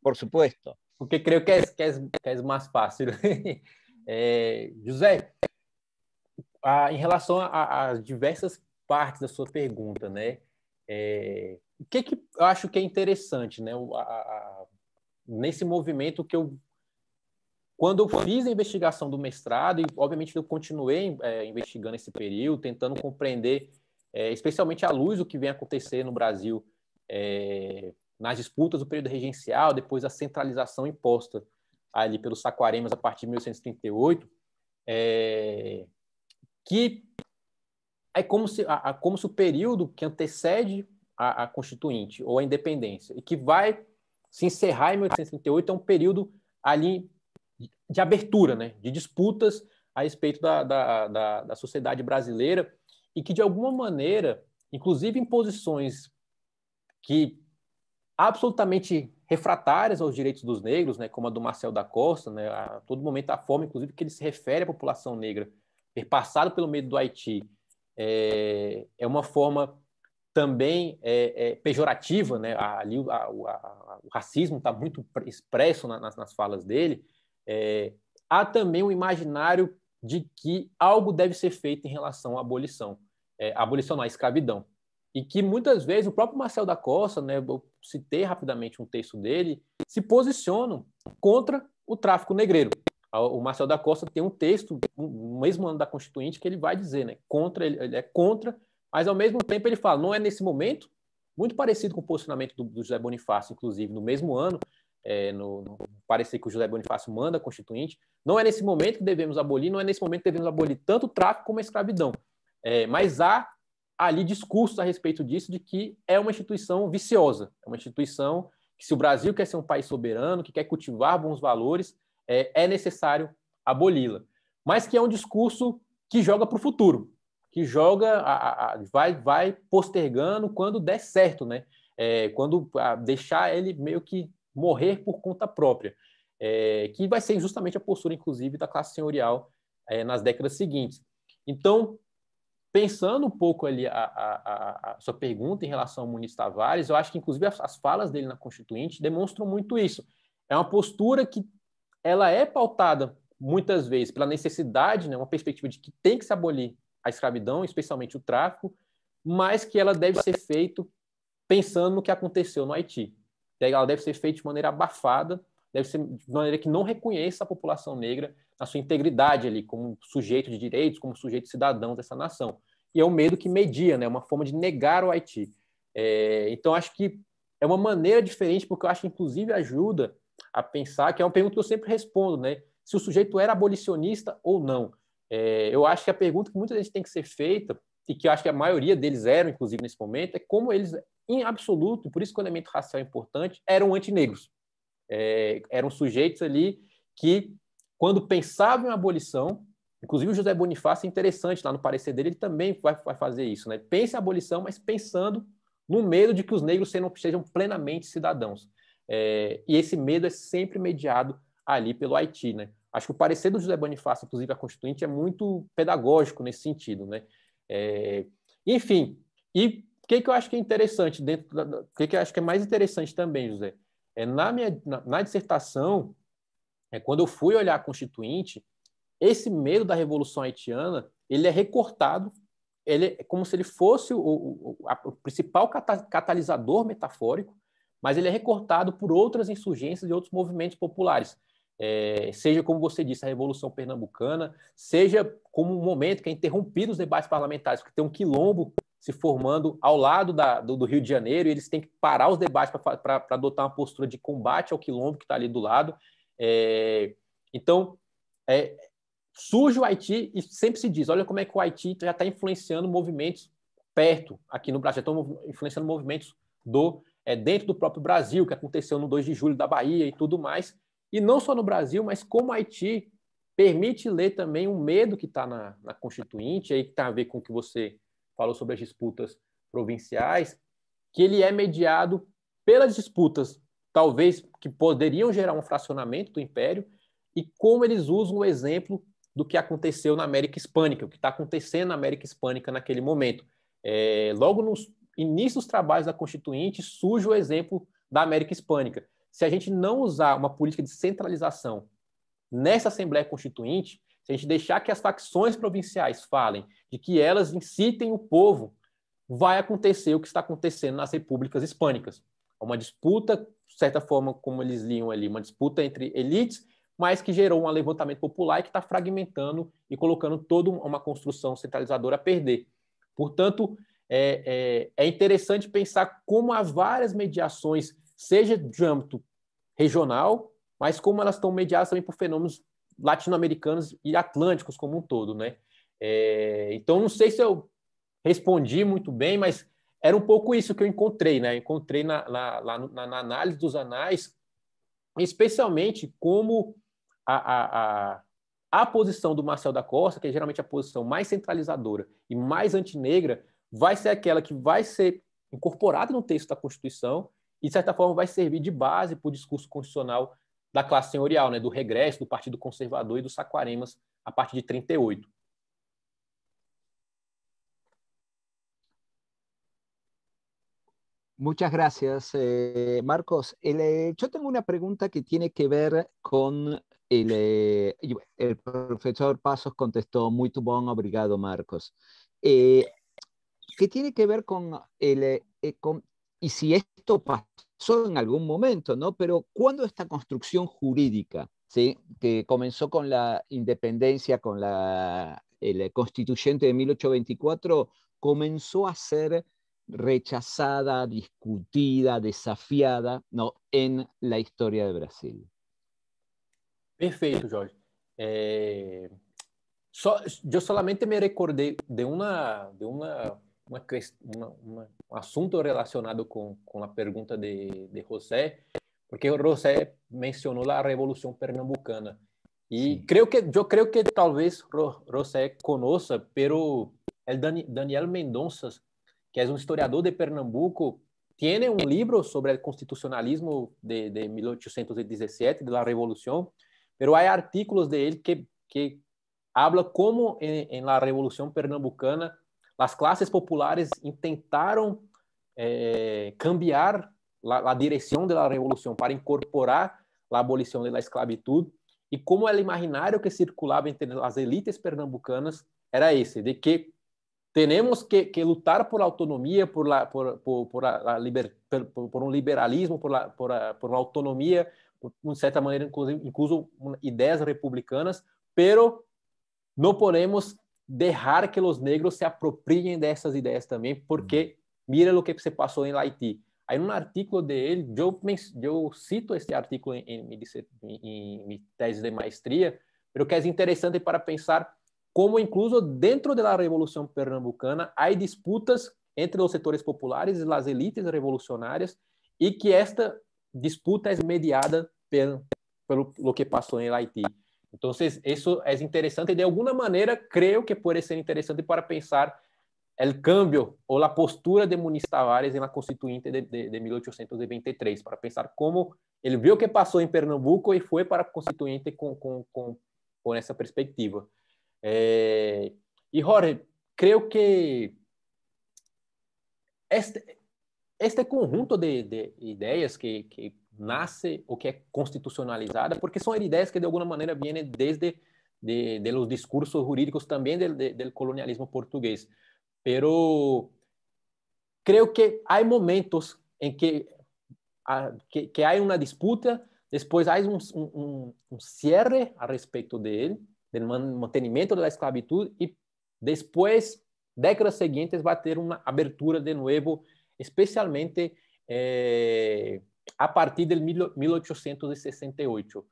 por, supuesto. Porque creo que es, que es, que es más fácil. Eh, José, a, em relação às diversas partes da sua pergunta, né? É, o que, que eu acho que é interessante, né? A, a, nesse movimento que eu quando eu fiz a investigação do mestrado, e obviamente eu continuei é, investigando esse período, tentando compreender é, especialmente à luz do que vem acontecer no Brasil é, nas disputas do período regencial, depois a centralização imposta ali pelos saquaremas a partir de 1838, é, que é como se, a, a, como se o período que antecede a, a Constituinte ou a independência e que vai se encerrar em 1838 é um período ali de abertura, né, de disputas a respeito da, da, da, da sociedade brasileira e que, de alguma maneira, inclusive em posições que absolutamente refratárias aos direitos dos negros, né, como a do Marcel da Costa, né, a todo momento a forma, inclusive, que ele se refere à população negra, passado pelo medo do Haiti, é, é uma forma também é, é pejorativa, né, ali a, a, a, o racismo está muito expresso na, nas, nas, falas dele, é, há também um imaginário de que algo deve ser feito em relação à abolição, é, abolição não, à escravidão. E que muitas vezes o próprio Marcel da Costa, né, eu citei rapidamente um texto dele, se posiciona contra o tráfico negreiro. O Marcel da Costa tem um texto, no mesmo ano da Constituinte, que ele vai dizer, né, contra, ele é contra, mas ao mesmo tempo ele fala, não é nesse momento, muito parecido com o posicionamento do, do José Bonifácio, inclusive, no mesmo ano, é, no, no parecer que o José Bonifácio manda a Constituinte, não é nesse momento que devemos abolir, não é nesse momento que devemos abolir tanto o tráfico como a escravidão. É, mas há ali discursos a respeito disso, de que é uma instituição viciosa, é uma instituição que, se o Brasil quer ser um país soberano, que quer cultivar bons valores, é, é necessário aboli-la. Mas que é um discurso que joga para o futuro, que joga, a, a, vai, vai postergando quando der certo, né? É, quando a, deixar ele meio que morrer por conta própria, é, que vai ser justamente a postura, inclusive, da classe senhorial é, nas décadas seguintes. Então, pensando um pouco ali a, a, a, sua pergunta em relação ao Muniz Tavares, eu acho que, inclusive, as, as falas dele na Constituinte demonstram muito isso. É uma postura que ela é pautada muitas vezes pela necessidade, né, uma perspectiva de que tem que se abolir a escravidão, especialmente o tráfico, mas que ela deve ser feito pensando no que aconteceu no Haiti ela deve ser feita de maneira abafada, deve ser de maneira que não reconheça a população negra na sua integridade ali, como sujeito de direitos, como sujeito cidadão dessa nação. E é um medo que media, né? É uma forma de negar o Haiti. É, então, acho que é uma maneira diferente, porque eu acho que, inclusive, ajuda a pensar, que é uma pergunta que eu sempre respondo, né? se o sujeito era abolicionista ou não. É, eu acho que a pergunta que muita gente tem que ser feita, e que eu acho que a maioria deles eram, inclusive, nesse momento, é como eles em absoluto, por isso que o elemento racial é importante, eram antinegros. É, eram sujeitos ali que, quando pensavam em abolição, inclusive o José Bonifácio é interessante, lá no parecer dele, ele também vai, vai fazer isso. Né? Pensa em abolição, mas pensando no medo de que os negros sejam, sejam plenamente cidadãos. É, e esse medo é sempre mediado ali pelo Haiti. Né? Acho que o parecer do José Bonifácio, inclusive a Constituinte, é muito pedagógico nesse sentido. Né? É, enfim, e que, que eu acho que é interessante dentro da, que, que eu acho que é mais interessante também, José? É na minha na, na dissertação, é quando eu fui olhar a Constituinte, esse medo da Revolução Haitiana, ele é recortado, ele é como se ele fosse o, o, a, o principal catalisador metafórico, mas ele é recortado por outras insurgências e outros movimentos populares. É, seja como você disse, a Revolução Pernambucana, seja como um momento que é interrompido os debates parlamentares, porque tem um quilombo se formando ao lado da, do, do, Rio de Janeiro, e eles têm que parar os debates para adotar uma postura de combate ao quilombo que está ali do lado. É, então, é, surge o Haiti e sempre se diz: olha como é que o Haiti já está influenciando movimentos perto aqui no Brasil, estão influenciando movimentos do é, dentro do próprio Brasil, que aconteceu no 2 de julho da Bahia e tudo mais. E não só no Brasil, mas como o Haiti permite ler também o medo que está na, na Constituinte, aí que tem tá a ver com o que você falou sobre as disputas provinciais, que ele é mediado pelas disputas, talvez que poderiam gerar um fracionamento do império, e como eles usam o exemplo do que aconteceu na América Hispânica, o que está acontecendo na América Hispânica naquele momento. É, logo no início dos trabalhos da Constituinte surge o exemplo da América Hispânica. Se a gente não usar uma política de centralização nessa Assembleia Constituinte, se a gente deixar que as facções provinciais falem, de que elas incitem o povo, vai acontecer o que está acontecendo nas repúblicas hispânicas. É uma disputa, de certa forma, como eles liam ali, uma disputa entre elites, mas que gerou um levantamento popular e que está fragmentando e colocando toda uma construção centralizadora a perder. Portanto, é, é, é interessante pensar como há várias mediações, seja de âmbito regional, mas como elas estão mediadas também por fenômenos latino-americanos e atlânticos como um todo, né? É, então, não sei se eu respondi muito bem, mas era um pouco isso que eu encontrei, né? encontrei na, na, na, na, análise dos anais, especialmente como a, a, a, a posição do Marcel da Costa, que é geralmente a posição mais centralizadora e mais antinegra, vai ser aquela que vai ser incorporada no texto da Constituição e, de certa forma, vai servir de base para o discurso constitucional da classe senhorial, né, do regresso do Partido Conservador e los Saquaremas a partir de 38. E Muchas gracias, eh, Marcos. Eh, yo tengo una pregunta que tiene que ver con el, eh, el profesor Pasos contestó, muy bueno obrigado, Marcos. ¿Qué tiene que ver con, el, y si esto pasó solo en algún momento, ¿no? Pero ¿cuándo esta construcción jurídica, ¿sí? que comenzó con la independencia, con la, el eh, constituyente de 1824, comenzó a ser rechazada, discutida, desafiada, ¿no? En la historia de Brasil. Perfecto, Jorge. Eh, yo solamente me recordé de una, de una uma, uma, uma, um assunto relacionado com, com a pergunta de, de José, porque o José mencionou a Revolução Pernambucana. E creio que, eu creio que talvez José conosça, pero Daniel Mendonça, que é um historiador de Pernambuco, tem um livro sobre o constitucionalismo de, de 1817, da Revolução, pero há artículos de ele que, que habla como em, em la Revolução Pernambucana as classes populares tentaram é, cambiar a direção da revolução para incorporar a abolição da escravidão e como o imaginário que circulava entre as elites pernambucanas era esse de que temos que, que lutar por autonomia, por, la, por, por, por, a, liber, por, por um liberalismo, por, la, por, a, por uma autonomia, de certa maneira, incluso, incluso ideias republicanas, pero não podemos deixar que os negros se apropriem dessas ideias também, porque uhum. mira o que se passou em Haiti. Aí, num artigo dele, eu, eu cito esse artigo em, em, em, minha tese de maestria, porque é interessante para pensar como, incluso dentro da Revolução Pernambucana, há disputas entre os setores populares e as elites revolucionárias, e que esta disputa é mediada pelo, pelo, pelo que passou em Haiti. Então, isso é interessante de alguma maneira creio que pode ser interessante para pensar o cambio ou a postura de Muniz Tavares na Constituinte de, de, de, 1823, para pensar como ele viu o que passou em Pernambuco e foi para a Constituinte com, com, com, com essa perspectiva. É, e Jorge, creio que este, este conjunto de, de ideias que, que nace ou que é constitucionalizada, porque são ideias que de alguma maneira vêm desde de, de los discursos jurídicos também do de, de, colonialismo português. Pero creio que há momentos em que a, que, que há uma disputa, depois há um, um, um cierre a respeito dele, do mantenimento da escravidão e depois décadas seguintes vai ter uma abertura de novo, especialmente eh, a partir de 1868.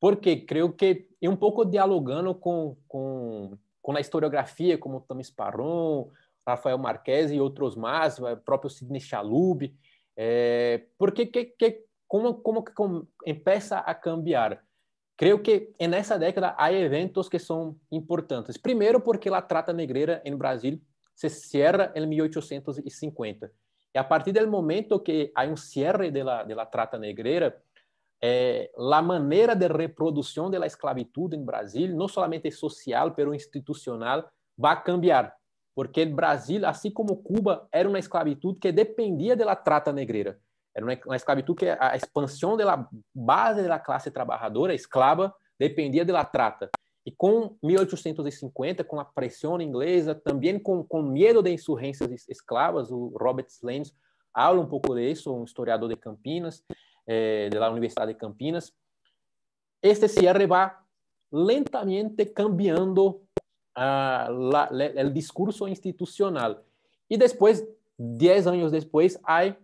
Porque creio que, e é um pouco dialogando com, com, com a historiografia, como Thomas Parron, Rafael Marques e outros mais, o próprio Sidney Chalub, é, porque que, que, como, como que começa a cambiar? Creio que é nessa década há eventos que são importantes. Primeiro, porque a trata negreira no Brasil se cierra em 1850. E a partir do momento que há um cierre de de trata negreira, eh, maneira de reprodução da esclavitud em Brasil, não solamente social, mas institucional, vai cambiar. Porque o Brasil, assim como Cuba, era uma esclavitud que dependia de trata negreira. Era uma esclavitud que a expansão da base da classe trabalhadora, esclava, dependia de trata. E com 1850, com a pressão inglesa, também com, com medo de insurgências escravas, o Robert Slane fala um pouco disso, um historiador de Campinas, eh, da Universidade de Campinas. Este cierre vai lentamente cambiando o ah, discurso institucional. E depois, 10 anos depois, há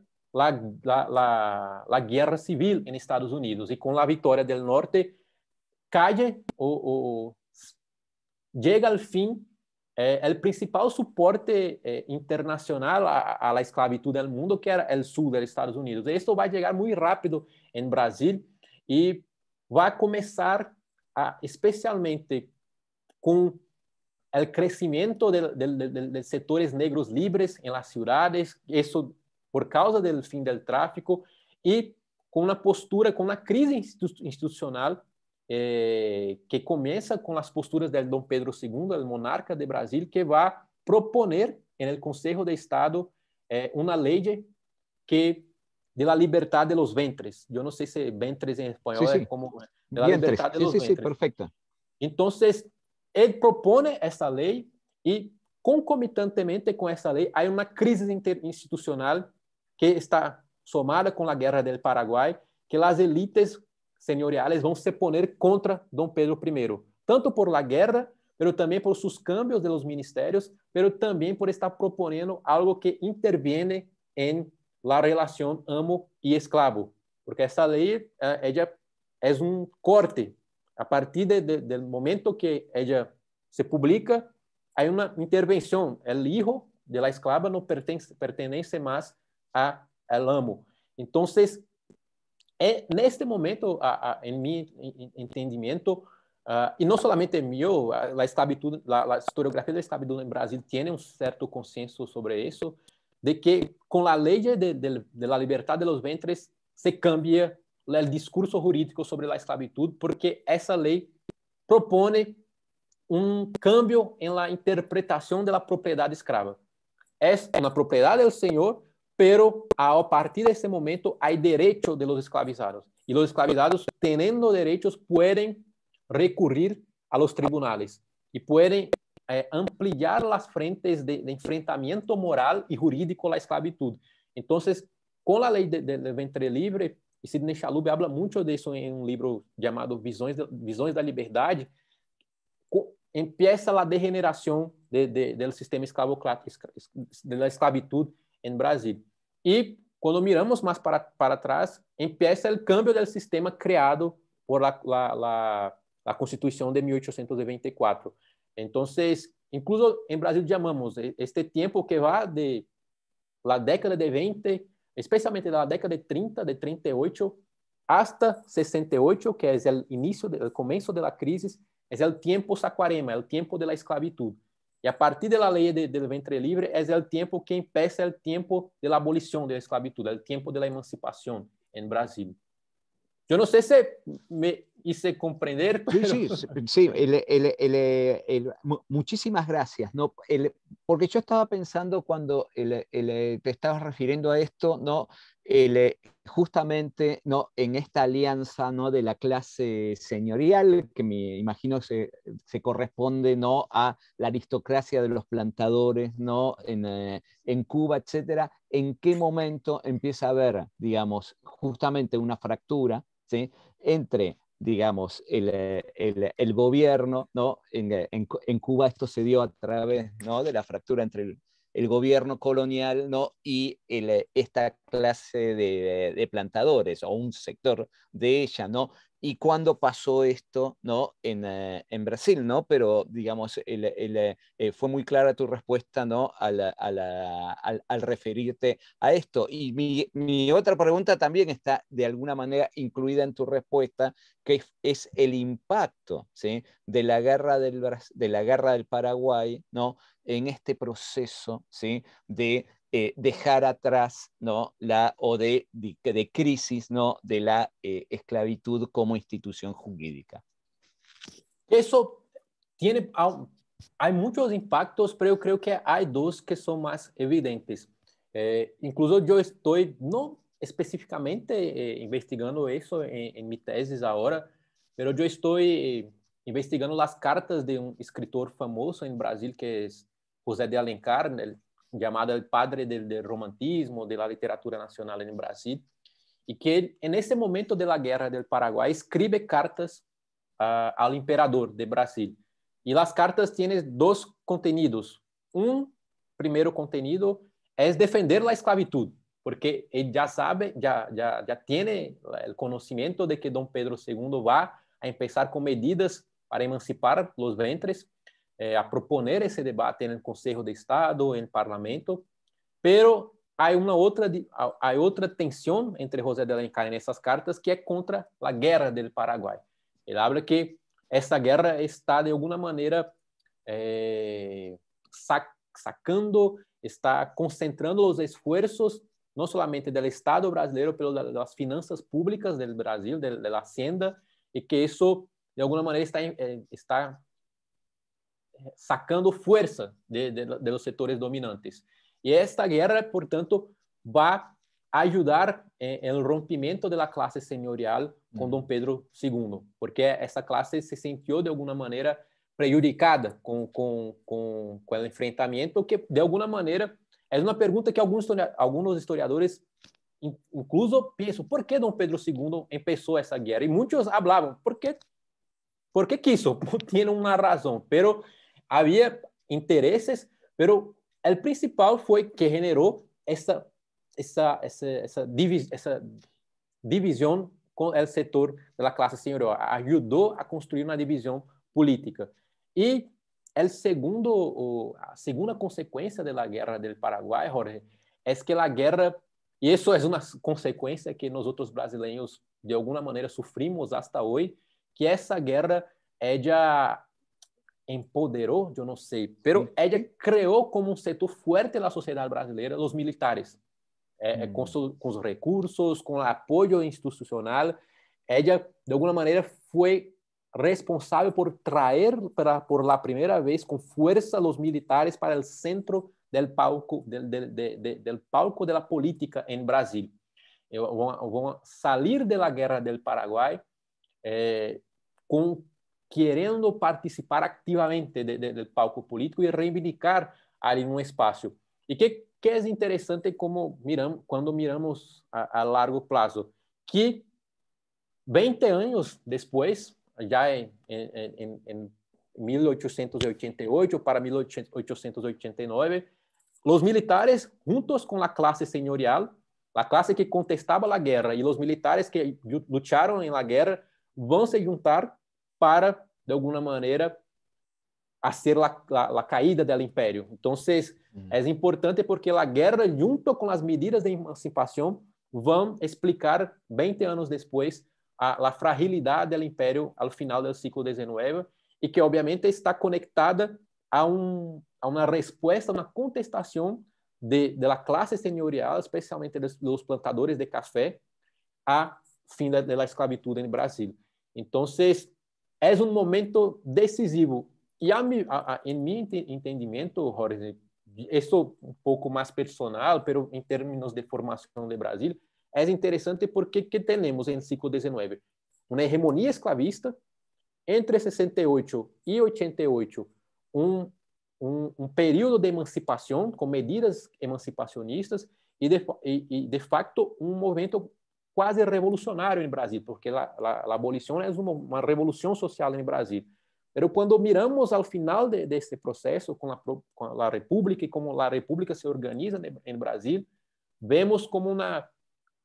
a guerra civil nos Estados Unidos. E com a vitória do norte, calle o, chega ao fim, o eh, principal suporte eh, internacional à a, la esclavitud mundo, que era o Sul, de Estados Unidos. Isso vai chegar muito rápido em Brasil e vai começar a, especialmente com o crescimento de, setores negros livres em las ciudades, Isso por causa do fim do tráfico, e com uma postura, com uma crise institucional eh, que começa com as posturas del Dom Pedro II, o monarca de Brasil, que vai proponer no Conselho de Estado eh, uma lei que de la libertad de los ventres. Yo no sé si ventres en español sí, é sí. es como de la vientres. libertad de sí, los ventres. Sí, sí, perfecta. Entonces, él propone esta ley y concomitantemente con esta ley hay una crisis interinstitucional que está somada com a guerra do Paraguai, que as elites senhoriales vão se poner contra Dom Pedro I, tanto por la guerra, pero também por seus cambios de los ministérios, pero também por estar proponendo algo que interviene em la relação amo e esclavo, porque essa lei eh, ela é um corte a partir de, de, do momento que ela se publica há uma intervenção el hijo de la esclava não pertence pertenece mais a el amo então é neste momento, a, a, em meu entendimento, Uh, e não em meu, a, a, estabilidade, a, historiografia da escravidão no Brasil tem um certo consenso sobre isso, de que com a lei de, da de de los ventres se cambia o discurso jurídico sobre a escravidão porque essa lei propõe um cambio em la interpretação da propriedade escrava. É uma propriedade do senhor pero a partir de ese momento hay derecho de los esclavizados y los esclavizados teniendo derechos pueden recurrir a los tribunales y pueden eh, ampliar las frentes de, enfrentamiento moral y jurídico a la esclavitud. Entonces, con la ley del de, ventre libre, y Sidney Chalub habla mucho de eso en un libro llamado Visiones de la Libertad empieza la degeneración del sistema esclavocrático de la esclavitud em Brasil. e quando miramos mais para, para atrás, empieza o cambio del sistema criado por la, la, la, la de 1824. Entonces, incluso en Brasil llamamos este tiempo que va de la década de 20, especialmente é de la década de 30, de 38, hasta 68, que es el inicio, el comienzo de la crisis, es é el tiempo saquarema, el é tiempo de la esclavitud e a partir da lei do de, ventre livre, é o tempo que empieza é o de la abolição da escravidão é o tempo de la emancipación Brasil. eu não sei se me, hice comprender. Sí, sí, muchísimas gracias. ¿no? porque yo estaba pensando cuando eh, te estabas refiriendo a esto, ¿no? Eh, justamente ¿no? en esta alianza ¿no? de la clase señorial, que me imagino se, se corresponde ¿no? a la aristocracia de los plantadores ¿no? en, eh, Cuba, etcétera, ¿en qué momento empieza a haber, digamos, justamente una fractura ¿sí? entre digamos, el, eh, eh, el, gobierno, ¿no? Eh, en, Cuba esto se dio a través, ¿no? De la fractura entre el, gobierno colonial, ¿no? Y esta clase de, de, plantadores o un sector de ella, ¿no? y cuándo pasó esto ¿no? en, eh, Brasil, ¿no? Pero, digamos, eh, eh, fue muy clara tu respuesta, ¿no? Al, referirte a esto. Y mi, otra pregunta también está, de alguna manera, incluida en tu respuesta, que es, el impacto, ¿sí? De la guerra del, de la guerra del Paraguay, ¿no? En este proceso, ¿sí? De eh, dejar atrás ¿no? la, o de, de, crisis ¿no? de la eh, esclavitud como institución jurídica. Eso tiene, hay muchos impactos, pero yo creo que hay dos que son más evidentes. Eh, incluso yo estoy, no específicamente investigando eso en, mi tesis ahora, pero yo estoy investigando las cartas de un escritor famoso en Brasil que es José de Alencar, llamado el padre del, romantismo, de la literatura nacional en Brasil, y que en ese momento de la guerra del Paraguay escribe cartas ah, al emperador de Brasil. Y las cartas tienen dos contenidos. Un primer contenido es defender la esclavitud, porque él ya sabe, ya, ya, ya tiene el conocimiento de que don Pedro II va a empezar con medidas para emancipar los ventres eh, a proponer esse debate no Conselho de Estado, no Parlamento, pero há uma outra há outra tensão entre José de Alencar nessas cartas que é contra a guerra do Paraguai. Ele habla que essa guerra está de alguma maneira eh, sacando, está concentrando os esforços não somente do Estado brasileiro, pelo das finanças públicas do Brasil, da Hacienda, e que isso de alguma maneira está é, está sacando força de, de, de los sectores dominantes. Y esta guerra, por tanto, va a ajudar eh, el rompimento de la clase señorial con hum. Dom Pedro II, porque essa classe se sentiu de alguma maneira prejudicada com com com, com o enfrentamento, que de alguma maneira é uma pergunta que alguns alguns historiadores incluso pensam, por que Dom Pedro II começou essa guerra? E muitos falavam, por que por que isso? Tinha uma razão, pero havia interesses, pero o principal foi que generou essa divisão com o setor da classe senhorial, ajudou a construir uma divisão política. E segundo, a segunda consequência da guerra do Paraguai, Jorge, é que a guerra, e isso é uma consequência que nós outros brasileiros de alguma maneira sofrimos até hoje, que essa guerra é de empoderó, yo no sé, pero ella creó como sector fuerte fuerte la sociedad brasileña, los militares, eh, eh, mm. con sus recursos, con el apoyo institucional. ella de alguna manera fue responsable por traer para, por la primera vez con fuerza los militares para el centro del palco, del, palco de la política en Brasil. Eh, a salir de la guerra del Paraguay con querendo participar ativamente de, de, do palco político e reivindicar ali um espaço. E que, que é interessante como quando miramos a, a largo prazo, que 20 anos depois, já em, em, em 1888 para 1889, os militares, juntos com a classe senhorial, a classe que contestava a guerra e os militares que lutaram em la guerra, vão se juntar para, de alguma maneira, a ser a caída do império. Então, uhum. é importante porque a guerra, junto com as medidas de emancipação, vão explicar 20 anos depois a, a fragilidade do império ao final do século XIX e que obviamente está conectada a, um, a uma resposta, uma contestação de, de classe senhorial, especialmente dos, dos, plantadores de café, a fim da, da escravidão no Brasil. Então, é um momento decisivo. E a, a, a, em meu entendimento, Jorge, isso é um pouco mais personal, mas em termos de formação de Brasil, é interessante porque que temos em século XIX uma hegemonia esclavista entre 68 e 88, um, um, um período de emancipação com medidas emancipacionistas e de, e, e de facto um movimento quase revolucionário em Brasil, porque a, a, a abolição é uma, uma revolução social em Brasil. Mas quando miramos ao final desse de, de processo com a, com a República e como a República se organiza em Brasil, vemos como uma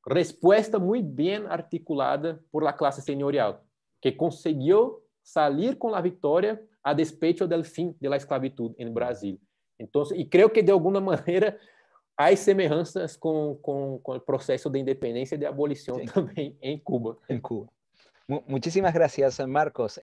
resposta muito bem articulada por la classe senhorial, que conseguiu sair com a vitória a despeito do fim da escravidão em Brasil. Então, e creio que de alguma maneira há semelhanças com, com, com, el proceso de independência e de abolição sí. también Cuba. em Cuba. muitíssimas gracias, Marcos.